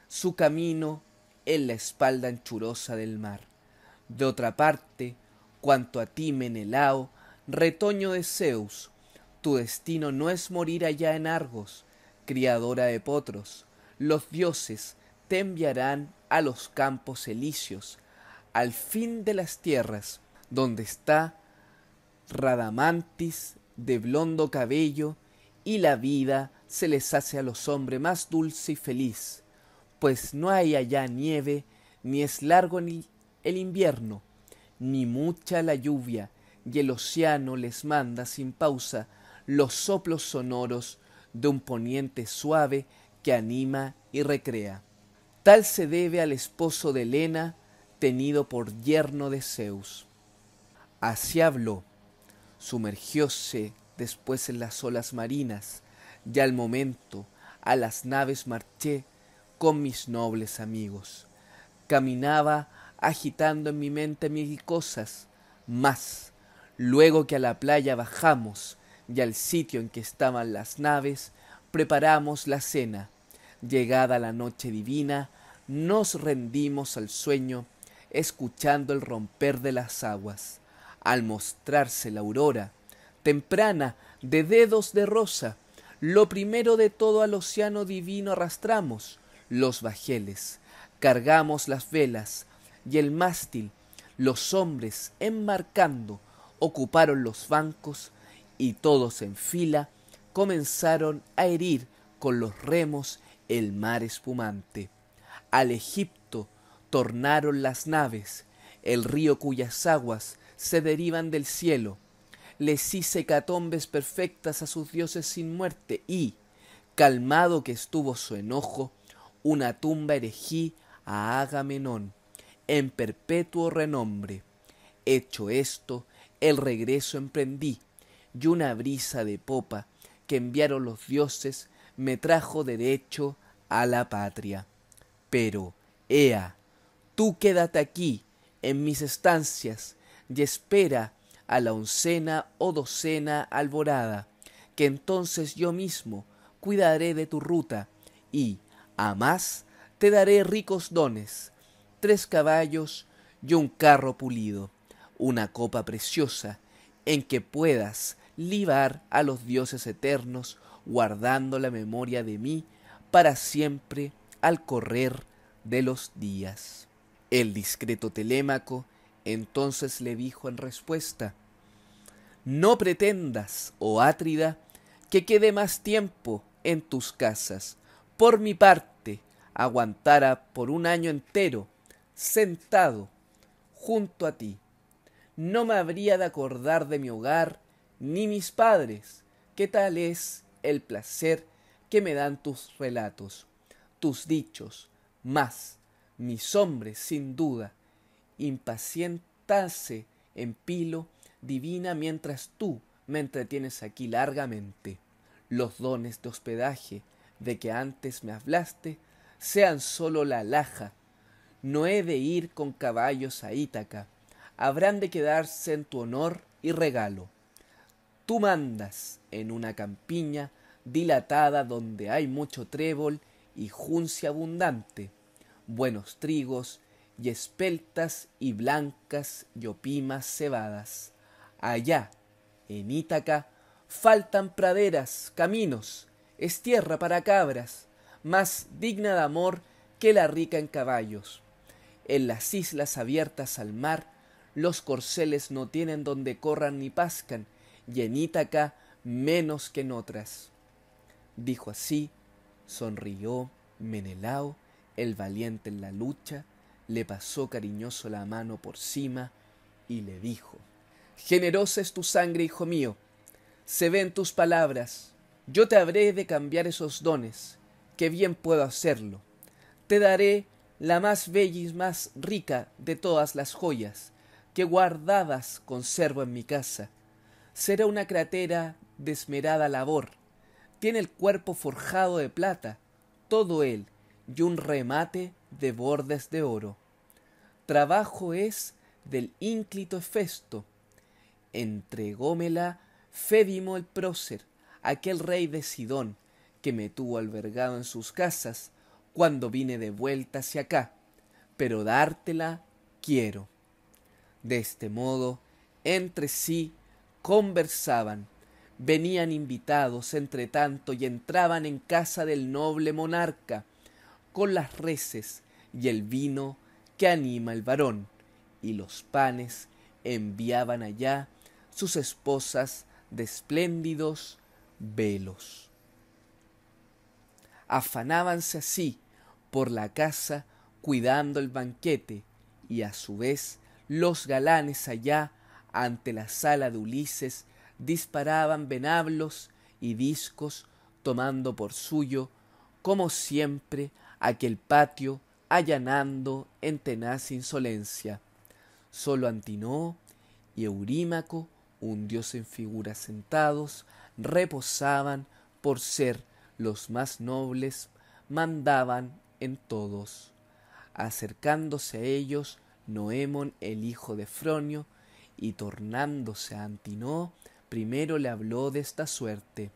Su camino en la espalda anchurosa del mar. De otra parte, cuanto a ti, Menelao, retoño de Zeus, tu destino no es morir allá en Argos, criadora de potros. Los dioses te enviarán a los campos elíseos, al fin de las tierras, donde está Radamantis de blondo cabello, y la vida se les hace a los hombres más dulce y feliz pues no hay allá nieve, ni es largo ni el invierno, ni mucha la lluvia, y el océano les manda sin pausa los soplos sonoros de un poniente suave que anima y recrea. Tal se debe al esposo de Helena, tenido por yerno de Zeus. Así habló, sumergióse después en las olas marinas, y al momento a las naves marché con mis nobles amigos. Caminaba agitando en mi mente mil cosas Mas, Luego que a la playa bajamos y al sitio en que estaban las naves, preparamos la cena. Llegada la noche divina, nos rendimos al sueño, escuchando el romper de las aguas. Al mostrarse la aurora, temprana, de dedos de rosa, lo primero de todo al océano divino arrastramos, los bajeles, cargamos las velas y el mástil, los hombres embarcando ocuparon los bancos y todos en fila comenzaron a herir con los remos el mar espumante. Al Egipto tornaron las naves, el río cuyas aguas se derivan del cielo. Les hice catombes perfectas a sus dioses sin muerte y, calmado que estuvo su enojo, una tumba erigí a Agamenón en perpetuo renombre. Hecho esto, el regreso emprendí, y una brisa de popa que enviaron los dioses me trajo derecho a la patria. Pero, Ea, tú quédate aquí, en mis estancias, y espera a la oncena o docena alborada, que entonces yo mismo cuidaré de tu ruta, y, a más te daré ricos dones, tres caballos y un carro pulido, una copa preciosa en que puedas libar a los dioses eternos, guardando la memoria de mí para siempre al correr de los días. El discreto Telémaco entonces le dijo en respuesta, No pretendas, oh Átrida, que quede más tiempo en tus casas, por mi parte, aguantara por un año entero, sentado, junto a ti. No me habría de acordar de mi hogar, ni mis padres, que tal es el placer que me dan tus relatos, tus dichos, más mis hombres, sin duda, impacientase en pilo divina mientras tú me entretienes aquí largamente. Los dones de hospedaje, de que antes me hablaste sean solo la laja. No he de ir con caballos a Ítaca. Habrán de quedarse en tu honor y regalo. Tú mandas en una campiña dilatada donde hay mucho trébol y juncia abundante, buenos trigos y espeltas y blancas y opimas cebadas. Allá, en Ítaca, faltan praderas, caminos, es tierra para cabras, más digna de amor que la rica en caballos. En las islas abiertas al mar, los corceles no tienen donde corran ni pascan, y en Ítaca menos que en otras. Dijo así, sonrió Menelao, el valiente en la lucha, le pasó cariñoso la mano por cima y le dijo, Generosa es tu sangre, hijo mío, se ven tus palabras, yo te habré de cambiar esos dones, que bien puedo hacerlo. Te daré la más bella y más rica de todas las joyas, que guardadas conservo en mi casa. Será una cratera de esmerada labor. Tiene el cuerpo forjado de plata, todo él, y un remate de bordes de oro. Trabajo es del ínclito festo. Entregómela Fédimo el prócer, aquel rey de Sidón, que me tuvo albergado en sus casas, cuando vine de vuelta hacia acá, pero dártela quiero. De este modo, entre sí conversaban, venían invitados entre tanto y entraban en casa del noble monarca, con las reces y el vino que anima el varón, y los panes enviaban allá sus esposas de espléndidos velos. Afanábanse así por la casa cuidando el banquete y a su vez los galanes allá ante la sala de Ulises disparaban venablos y discos tomando por suyo, como siempre, aquel patio allanando en tenaz insolencia. Solo Antinoo y Eurímaco, un dios en figuras sentados, reposaban por ser los más nobles, mandaban en todos. Acercándose a ellos, Noemon, el hijo de Fronio, y tornándose a Antinoo, primero le habló de esta suerte.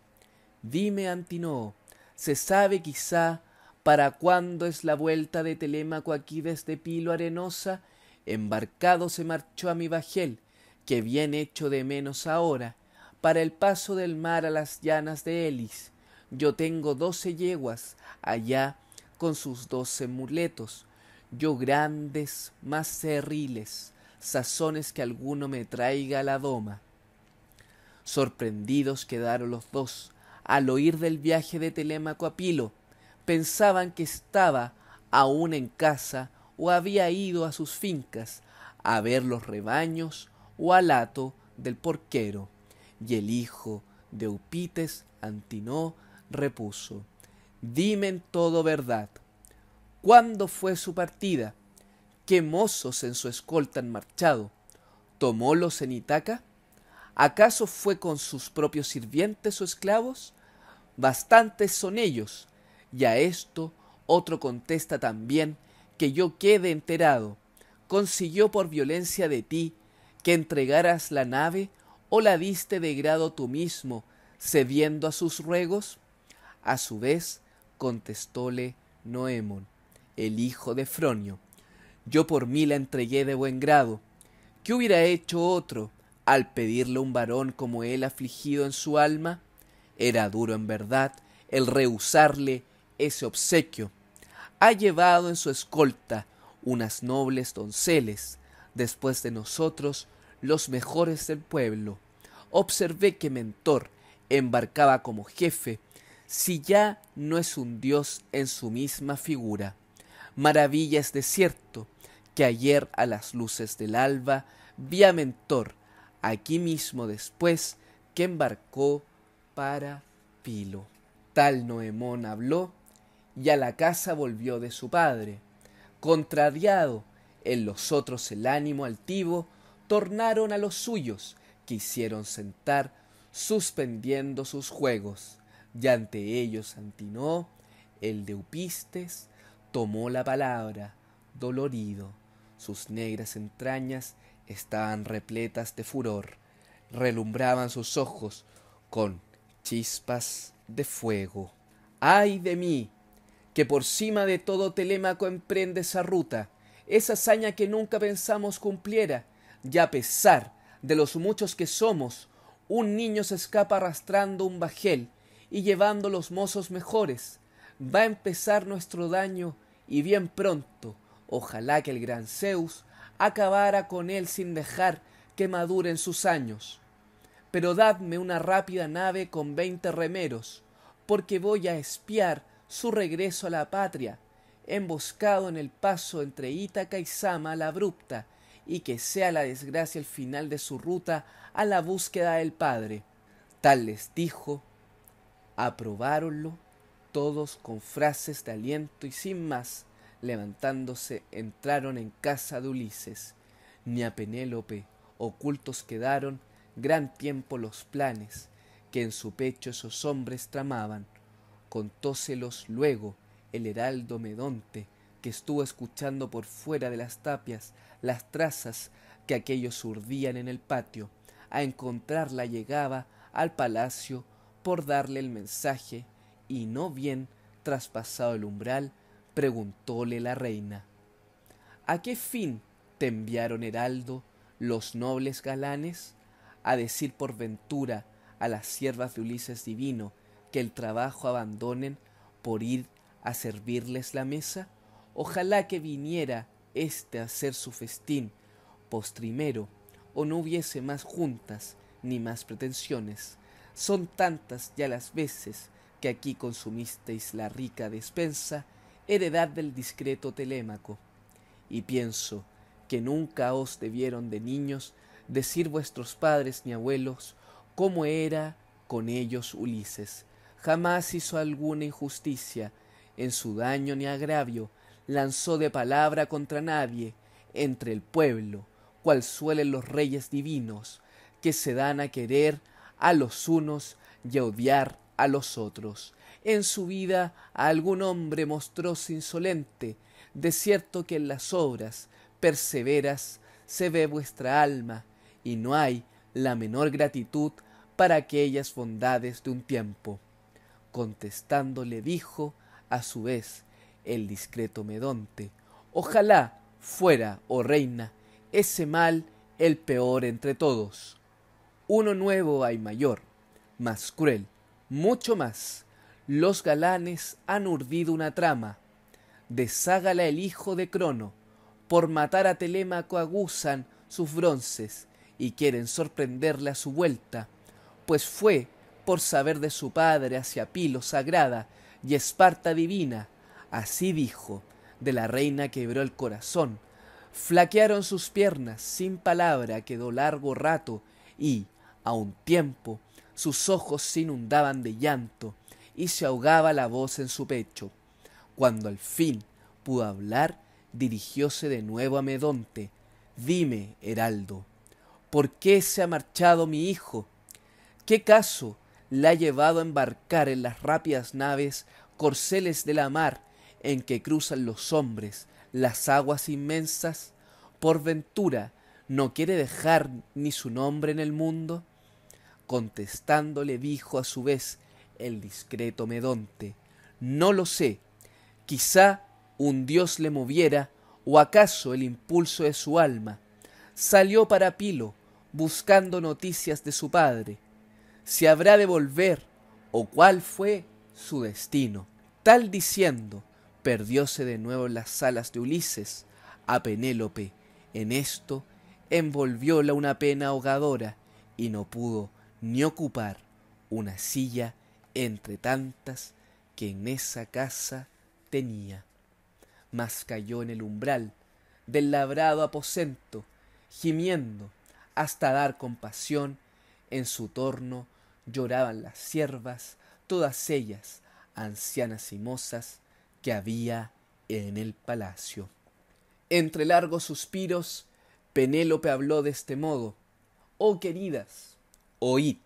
Dime, Antinoo, ¿se sabe quizá para cuándo es la vuelta de Telémaco aquí desde Pilo Arenosa? Embarcado se marchó a mi bajel, que bien hecho de menos ahora, para el paso del mar a las llanas de Elis. Yo tengo doce yeguas allá con sus doce muletos, yo grandes más cerriles, sazones que alguno me traiga a la doma. Sorprendidos quedaron los dos al oír del viaje de Telémaco a Pilo. Pensaban que estaba aún en casa o había ido a sus fincas a ver los rebaños o al hato del porquero. Y el hijo de Eupites, Antinó, repuso, Dime en todo verdad, ¿cuándo fue su partida? ¿Qué mozos en su escolta han marchado? ¿Tomólos en Itaca? ¿Acaso fue con sus propios sirvientes o esclavos? Bastantes son ellos. Y a esto otro contesta también que yo quede enterado. Consiguió por violencia de ti que entregaras la nave o la diste de grado tú mismo, cediendo a sus ruegos? A su vez contestóle Noemon, el hijo de Fronio, yo por mí la entregué de buen grado. ¿Qué hubiera hecho otro al pedirle un varón como él afligido en su alma? Era duro en verdad el rehusarle ese obsequio. Ha llevado en su escolta unas nobles donceles. Después de nosotros los mejores del pueblo. Observé que Mentor embarcaba como jefe, si ya no es un dios en su misma figura. Maravilla es de cierto, que ayer a las luces del alba vi a Mentor, aquí mismo después que embarcó para Pilo. Tal Noemón habló y a la casa volvió de su padre. Contrariado en los otros el ánimo altivo, tornaron a los suyos, que hicieron sentar, suspendiendo sus juegos, y ante ellos Antinó, el de Upistes, tomó la palabra, dolorido, sus negras entrañas estaban repletas de furor, relumbraban sus ojos con chispas de fuego. ¡Ay de mí! Que por cima de todo Telémaco emprende esa ruta, esa hazaña que nunca pensamos cumpliera, y a pesar de los muchos que somos, un niño se escapa arrastrando un bajel y llevando los mozos mejores. Va a empezar nuestro daño y bien pronto, ojalá que el gran Zeus acabara con él sin dejar que maduren sus años. Pero dadme una rápida nave con veinte remeros, porque voy a espiar su regreso a la patria, emboscado en el paso entre Ítaca y Sama la abrupta, y que sea la desgracia el final de su ruta a la búsqueda del Padre. Tal les dijo, aprobáronlo todos con frases de aliento y sin más, levantándose entraron en casa de Ulises. Ni a Penélope ocultos quedaron gran tiempo los planes que en su pecho esos hombres tramaban. Contóselos luego el heraldo Medonte, que estuvo escuchando por fuera de las tapias las trazas que aquellos urdían en el patio, a encontrarla llegaba al palacio por darle el mensaje y no bien traspasado el umbral, preguntóle la reina. ¿A qué fin te enviaron, heraldo, los nobles galanes? A decir por ventura a las siervas de Ulises Divino que el trabajo abandonen por ir a servirles la mesa? Ojalá que viniera éste a ser su festín postrimero, o no hubiese más juntas ni más pretensiones. Son tantas ya las veces que aquí consumisteis la rica despensa, heredad del discreto Telémaco. Y pienso que nunca os debieron de niños decir vuestros padres ni abuelos cómo era con ellos Ulises. Jamás hizo alguna injusticia en su daño ni agravio, lanzó de palabra contra nadie entre el pueblo, cual suelen los reyes divinos, que se dan a querer a los unos y a odiar a los otros. En su vida a algún hombre mostróse insolente, de cierto que en las obras perseveras se ve vuestra alma, y no hay la menor gratitud para aquellas bondades de un tiempo. Contestándole dijo, a su vez, el discreto Medonte. Ojalá fuera, oh reina, ese mal el peor entre todos. Uno nuevo hay mayor, más cruel, mucho más. Los galanes han urdido una trama. Deshágala el hijo de Crono. Por matar a Telémaco agusan sus bronces y quieren sorprenderle a su vuelta, pues fue por saber de su padre hacia Pilo sagrada y Esparta divina Así dijo, de la reina quebró el corazón, flaquearon sus piernas, sin palabra quedó largo rato, y, a un tiempo, sus ojos se inundaban de llanto, y se ahogaba la voz en su pecho. Cuando al fin pudo hablar, dirigióse de nuevo a Medonte. Dime, Heraldo, ¿por qué se ha marchado mi hijo? ¿Qué caso la ha llevado a embarcar en las rápidas naves corceles de la mar en que cruzan los hombres las aguas inmensas, por ventura no quiere dejar ni su nombre en el mundo? Contestándole dijo a su vez el discreto Medonte, no lo sé, quizá un dios le moviera o acaso el impulso de su alma. Salió para Pilo buscando noticias de su padre. Si habrá de volver o cuál fue su destino. Tal diciendo, perdióse de nuevo en las alas de Ulises. A Penélope, en esto, envolvióla una pena ahogadora y no pudo ni ocupar una silla entre tantas que en esa casa tenía. Mas cayó en el umbral del labrado aposento, gimiendo hasta dar compasión. En su torno lloraban las siervas, todas ellas, ancianas y mozas, que había en el palacio. Entre largos suspiros, Penélope habló de este modo. Oh queridas, oíd.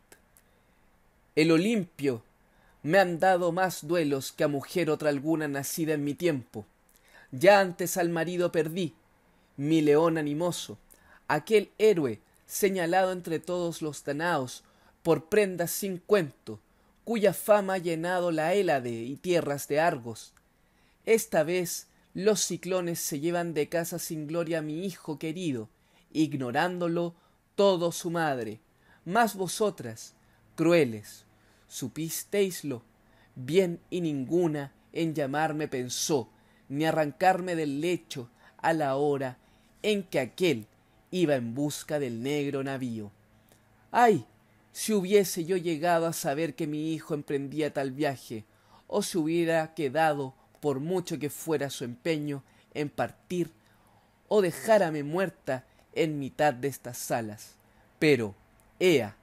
El Olimpio me han dado más duelos que a mujer otra alguna nacida en mi tiempo. Ya antes al marido perdí, mi león animoso, aquel héroe señalado entre todos los danaos por prendas sin cuento, cuya fama ha llenado la Hélade y tierras de Argos, esta vez los ciclones se llevan de casa sin gloria a mi hijo querido, ignorándolo todo su madre. Mas vosotras, crueles, supisteislo, bien y ninguna en llamarme pensó, ni arrancarme del lecho a la hora en que aquel iba en busca del negro navío. ¡Ay! Si hubiese yo llegado a saber que mi hijo emprendía tal viaje, o se hubiera quedado por mucho que fuera su empeño en partir o dejárame muerta en mitad de estas salas. Pero, ea,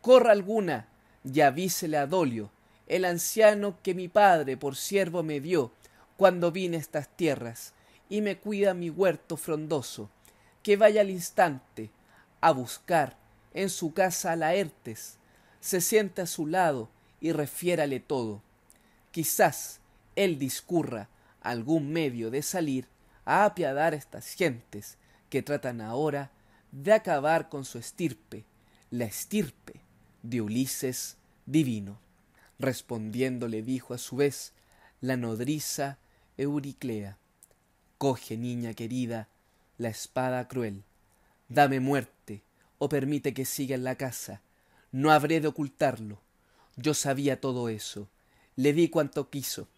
corra alguna y avísele a Dolio, el anciano que mi padre por siervo me dio cuando vine a estas tierras, y me cuida mi huerto frondoso, que vaya al instante a buscar en su casa a Laertes, se siente a su lado y refiérale todo. Quizás él discurra algún medio de salir a apiadar a estas gentes que tratan ahora de acabar con su estirpe, la estirpe de Ulises divino. Respondiéndole dijo a su vez la nodriza Euriclea, Coge, niña querida, la espada cruel, dame muerte, o permite que siga en la casa, no habré de ocultarlo. Yo sabía todo eso, le di cuanto quiso,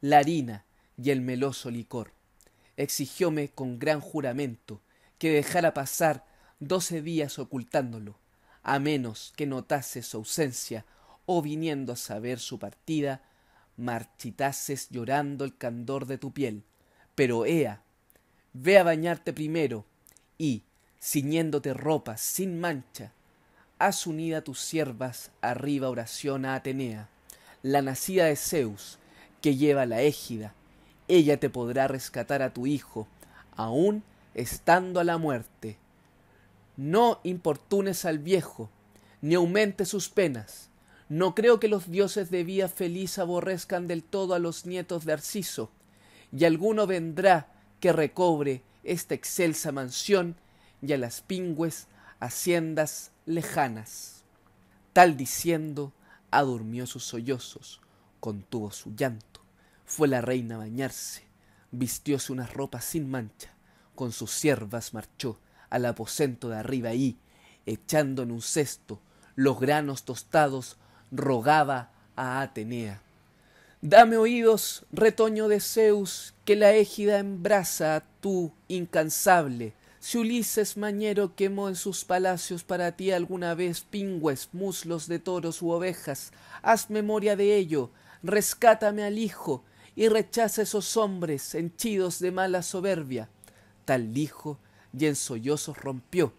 la harina y el meloso licor. Exigióme con gran juramento que dejara pasar doce días ocultándolo, a menos que notase su ausencia o viniendo a saber su partida, marchitases llorando el candor de tu piel. Pero ea, ve a bañarte primero y, ciñéndote ropa sin mancha, haz unida tus siervas arriba oración a Atenea, la nacida de Zeus, que lleva la égida. Ella te podrá rescatar a tu hijo, aún estando a la muerte. No importunes al viejo, ni aumente sus penas. No creo que los dioses de vía feliz aborrezcan del todo a los nietos de Arciso, y alguno vendrá que recobre esta excelsa mansión y a las pingües haciendas lejanas. Tal diciendo, adurmió sus sollozos, contuvo su llanto fue la reina a bañarse, vistióse una ropa sin mancha, con sus siervas marchó al aposento de arriba y, echando en un cesto los granos tostados, rogaba a Atenea. Dame oídos, retoño de Zeus, que la égida embraza a tú, incansable. Si Ulises mañero quemó en sus palacios para ti alguna vez pingües, muslos de toros u ovejas, haz memoria de ello, rescátame al hijo, y rechaza esos hombres henchidos de mala soberbia. Tal dijo y en sollozos rompió.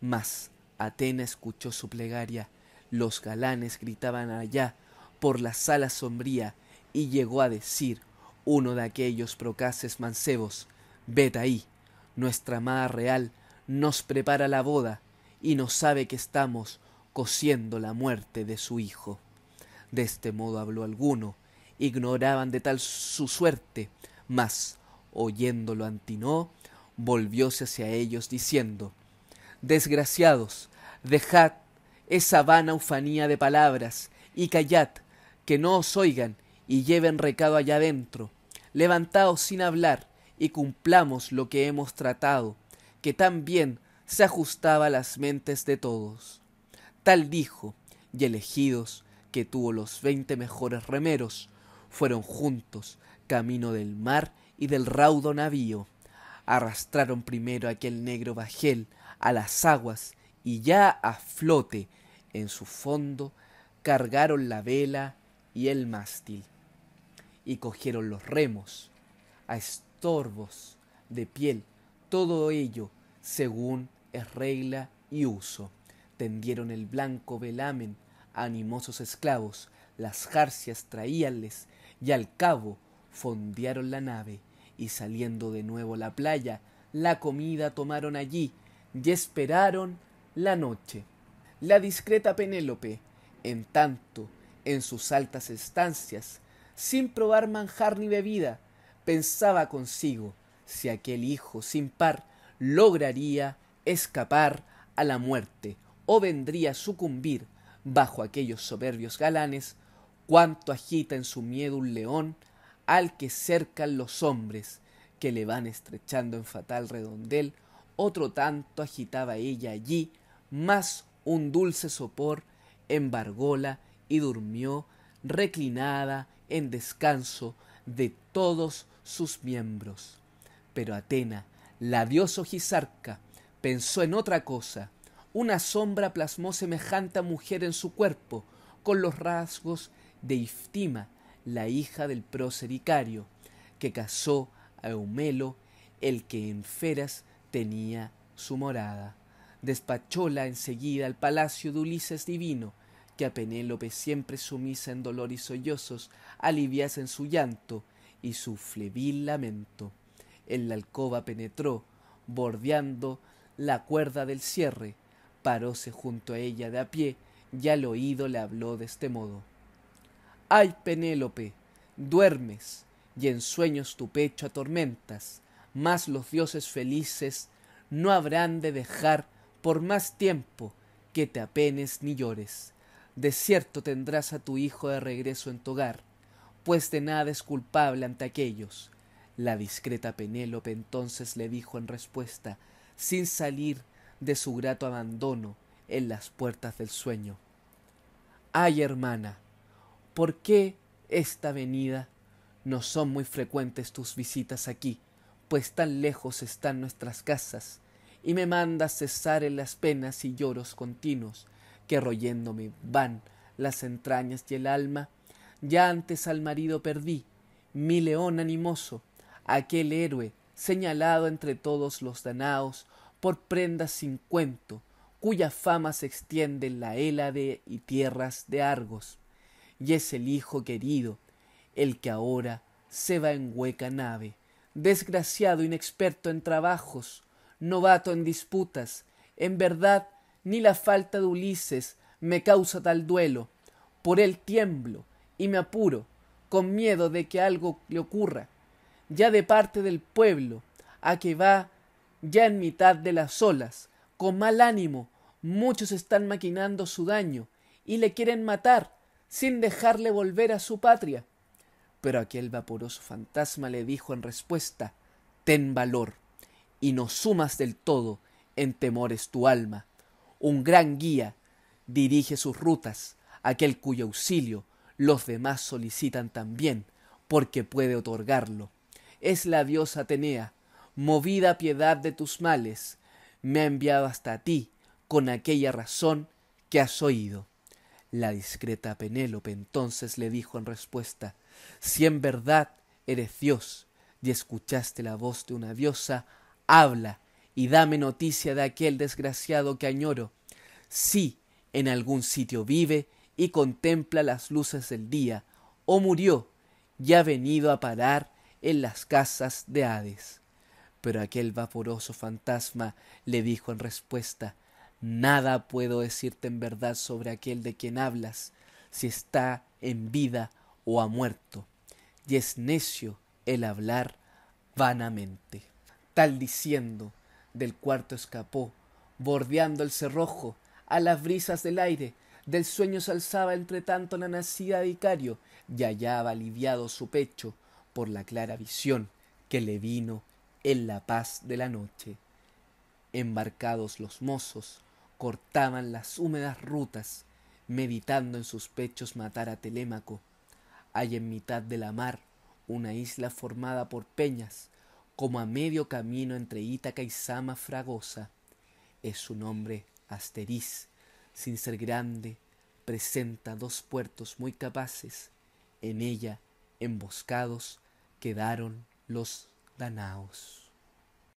Mas Atena escuchó su plegaria. Los galanes gritaban allá por la sala sombría y llegó a decir uno de aquellos procaces mancebos, Vete ahí, nuestra amada real nos prepara la boda y no sabe que estamos cosiendo la muerte de su hijo. De este modo habló alguno, ignoraban de tal su suerte, mas, oyéndolo Antinó, volvióse hacia ellos diciendo, Desgraciados, dejad esa vana ufanía de palabras, y callad, que no os oigan, y lleven recado allá adentro. Levantaos sin hablar, y cumplamos lo que hemos tratado, que tan bien se ajustaba a las mentes de todos. Tal dijo, y elegidos, que tuvo los veinte mejores remeros, fueron juntos, camino del mar y del raudo navío. Arrastraron primero aquel negro bajel a las aguas y ya a flote en su fondo cargaron la vela y el mástil y cogieron los remos a estorbos de piel, todo ello según es regla y uso. Tendieron el blanco velamen animosos esclavos, las jarcias traíanles y al cabo fondearon la nave y saliendo de nuevo a la playa, la comida tomaron allí y esperaron la noche. La discreta Penélope, en tanto, en sus altas estancias, sin probar manjar ni bebida, pensaba consigo si aquel hijo sin par lograría escapar a la muerte o vendría a sucumbir bajo aquellos soberbios galanes cuánto agita en su miedo un león al que cercan los hombres que le van estrechando en fatal redondel, otro tanto agitaba ella allí, más un dulce sopor embargóla y durmió reclinada en descanso de todos sus miembros. Pero Atena, la diosa Gisarca, pensó en otra cosa. Una sombra plasmó semejante a mujer en su cuerpo, con los rasgos de Iftima, la hija del prosericario, que casó a Eumelo, el que en Feras tenía su morada. Despachóla enseguida al palacio de Ulises Divino, que a Penélope siempre sumisa en dolor y sollozos, en su llanto y su flevil lamento. En la alcoba penetró, bordeando la cuerda del cierre, paróse junto a ella de a pie, y al oído le habló de este modo. Ay, Penélope, duermes y en sueños tu pecho atormentas, mas los dioses felices no habrán de dejar por más tiempo que te apenes ni llores. De cierto tendrás a tu hijo de regreso en tu hogar, pues de nada es culpable ante aquellos. La discreta Penélope entonces le dijo en respuesta, sin salir de su grato abandono en las puertas del sueño. Ay, hermana, ¿Por qué esta venida? No son muy frecuentes tus visitas aquí, pues tan lejos están nuestras casas, y me mandas cesar en las penas y lloros continuos, que royéndome van las entrañas y el alma. Ya antes al marido perdí, mi león animoso, aquel héroe señalado entre todos los danaos por prendas sin cuento, cuya fama se extiende en la Hélade y tierras de Argos y es el hijo querido, el que ahora se va en hueca nave, desgraciado, inexperto en trabajos, novato en disputas, en verdad ni la falta de Ulises me causa tal duelo, por él tiemblo y me apuro, con miedo de que algo le ocurra, ya de parte del pueblo, a que va ya en mitad de las olas, con mal ánimo, muchos están maquinando su daño y le quieren matar, sin dejarle volver a su patria. Pero aquel vaporoso fantasma le dijo en respuesta, ten valor, y no sumas del todo en temores tu alma. Un gran guía dirige sus rutas, aquel cuyo auxilio los demás solicitan también, porque puede otorgarlo. Es la diosa Atenea, movida a piedad de tus males, me ha enviado hasta ti con aquella razón que has oído. La discreta Penélope entonces le dijo en respuesta Si en verdad eres Dios y escuchaste la voz de una diosa, habla y dame noticia de aquel desgraciado que añoro. Si en algún sitio vive y contempla las luces del día, o murió y ha venido a parar en las casas de Hades. Pero aquel vaporoso fantasma le dijo en respuesta Nada puedo decirte en verdad sobre aquel de quien hablas, si está en vida o ha muerto, y es necio el hablar vanamente. Tal diciendo, del cuarto escapó, bordeando el cerrojo, a las brisas del aire, del sueño se alzaba entre tanto la nacida vicario, y hallaba aliviado su pecho por la clara visión que le vino en la paz de la noche. Embarcados los mozos, cortaban las húmedas rutas, meditando en sus pechos matar a Telémaco. Hay en mitad de la mar una isla formada por peñas, como a medio camino entre Ítaca y Sama Fragosa. Es su nombre Asteris. sin ser grande, presenta dos puertos muy capaces. En ella, emboscados, quedaron los danaos.